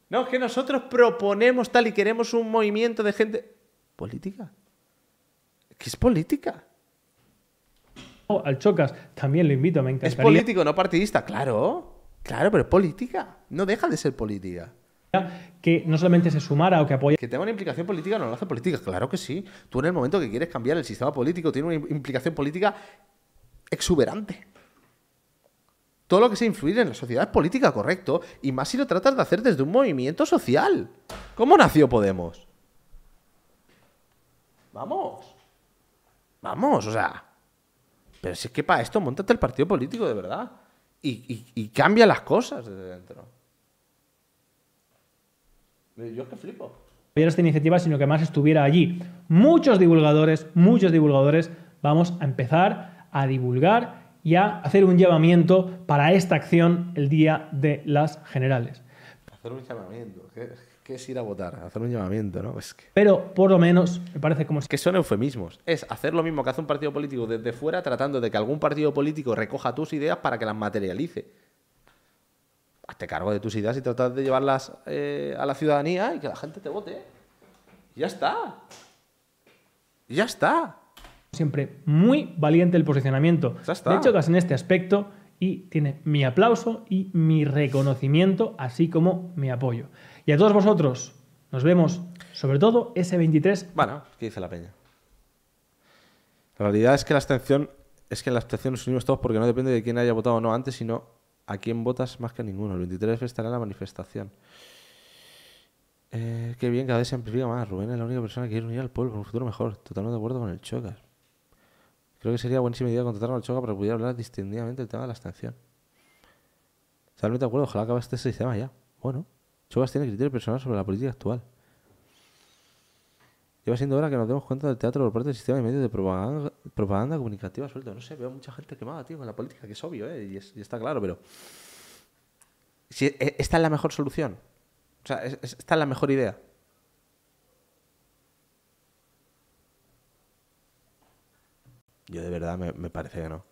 No, es que nosotros proponemos tal y queremos un movimiento de gente. ¿Política? ¿Qué es política? Oh, al Chocas, también lo invito, me encantaría. Es político, no partidista, claro. Claro, pero es política. No deja de ser política que no solamente se sumara o que apoye Que tenga una implicación política no lo hace política, claro que sí. Tú en el momento que quieres cambiar el sistema político tiene una implicación política exuberante. Todo lo que sea influir en la sociedad es política, correcto, y más si lo tratas de hacer desde un movimiento social. ¿Cómo nació Podemos? Vamos. Vamos, o sea. Pero si es que para esto montate el partido político de verdad. y cambia las cosas desde dentro. Eh, yo es que flipo. Esta iniciativa, sino que más estuviera allí. Muchos divulgadores, muchos divulgadores, vamos a empezar a divulgar y a hacer un llamamiento para esta acción el día de las generales. Hacer un llamamiento, ¿qué, es ir a votar? Hacer un llamamiento, ¿no? Pero por lo menos me parece como... que son eufemismos. Es hacer lo mismo que hace un partido político desde fuera tratando de que algún partido político recoja tus ideas para que las materialice hazte cargo de tus ideas y tratar de llevarlas eh, a la ciudadanía y que la gente te vote. ya está. ya está. Siempre muy valiente el posicionamiento. está. De hecho, en este aspecto y tiene mi aplauso y mi reconocimiento, así como mi apoyo. Y a todos vosotros, nos vemos, sobre todo ese 23. Bueno, ¿qué dice la peña? La realidad es que la abstención es que en la abstención nos unimos todos porque no depende de quién haya votado o no antes, sino ¿A quién votas más que a ninguno? El 23 estará en la manifestación. Eh, qué bien, cada vez se amplifica más. Rubén es la única persona que quiere unir al pueblo por un futuro mejor. Totalmente de acuerdo con el Chocas. Creo que sería buenísima idea contratar al Chocas para poder hablar distintamente del tema de la abstención. Totalmente de acuerdo, ojalá acabe este sistema ya. Bueno, Chocas tiene criterio personal sobre la política actual. Lleva siendo hora que nos demos cuenta del teatro por parte del sistema de medios de propaganda, propaganda comunicativa suelto. No sé, veo mucha gente quemada, tío, en la política, que es obvio, ¿eh? Y, está claro, pero... Si, e, esta es la mejor solución. O sea, es, esta es la mejor idea. Yo de verdad me, parece que no.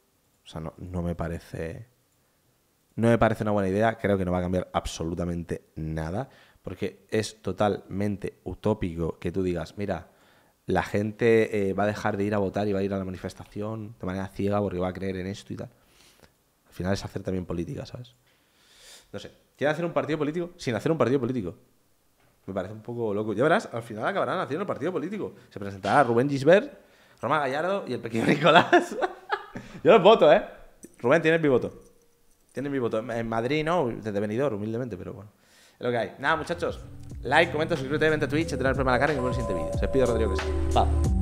O sea, no, no me parece... No me parece una buena idea, creo que no va a cambiar absolutamente nada porque es totalmente utópico que tú digas, mira, la gente eh, va a dejar de ir a votar y va a ir a la manifestación de manera ciega porque va a creer en esto y tal. Al final es hacer también política, ¿sabes? No sé. ¿quiere hacer un partido político sin hacer un partido político? Me parece un poco loco. Ya verás, al final acabarán haciendo un partido político. Se presentará Rubén Gisbert, Roma Gallardo y el pequeño Nicolás. Yo los voto, ¿eh? Rubén, tienes mi voto. Tienes mi voto. En Madrid no, desde Benidorm, humildemente, pero bueno. Es lo que hay. Nada, muchachos. Like, comenta, suscríbete, vente a Twitch, te el problema la cara y nos vemos en el siguiente vídeo. Se pide Rodrigo que sí. Pa.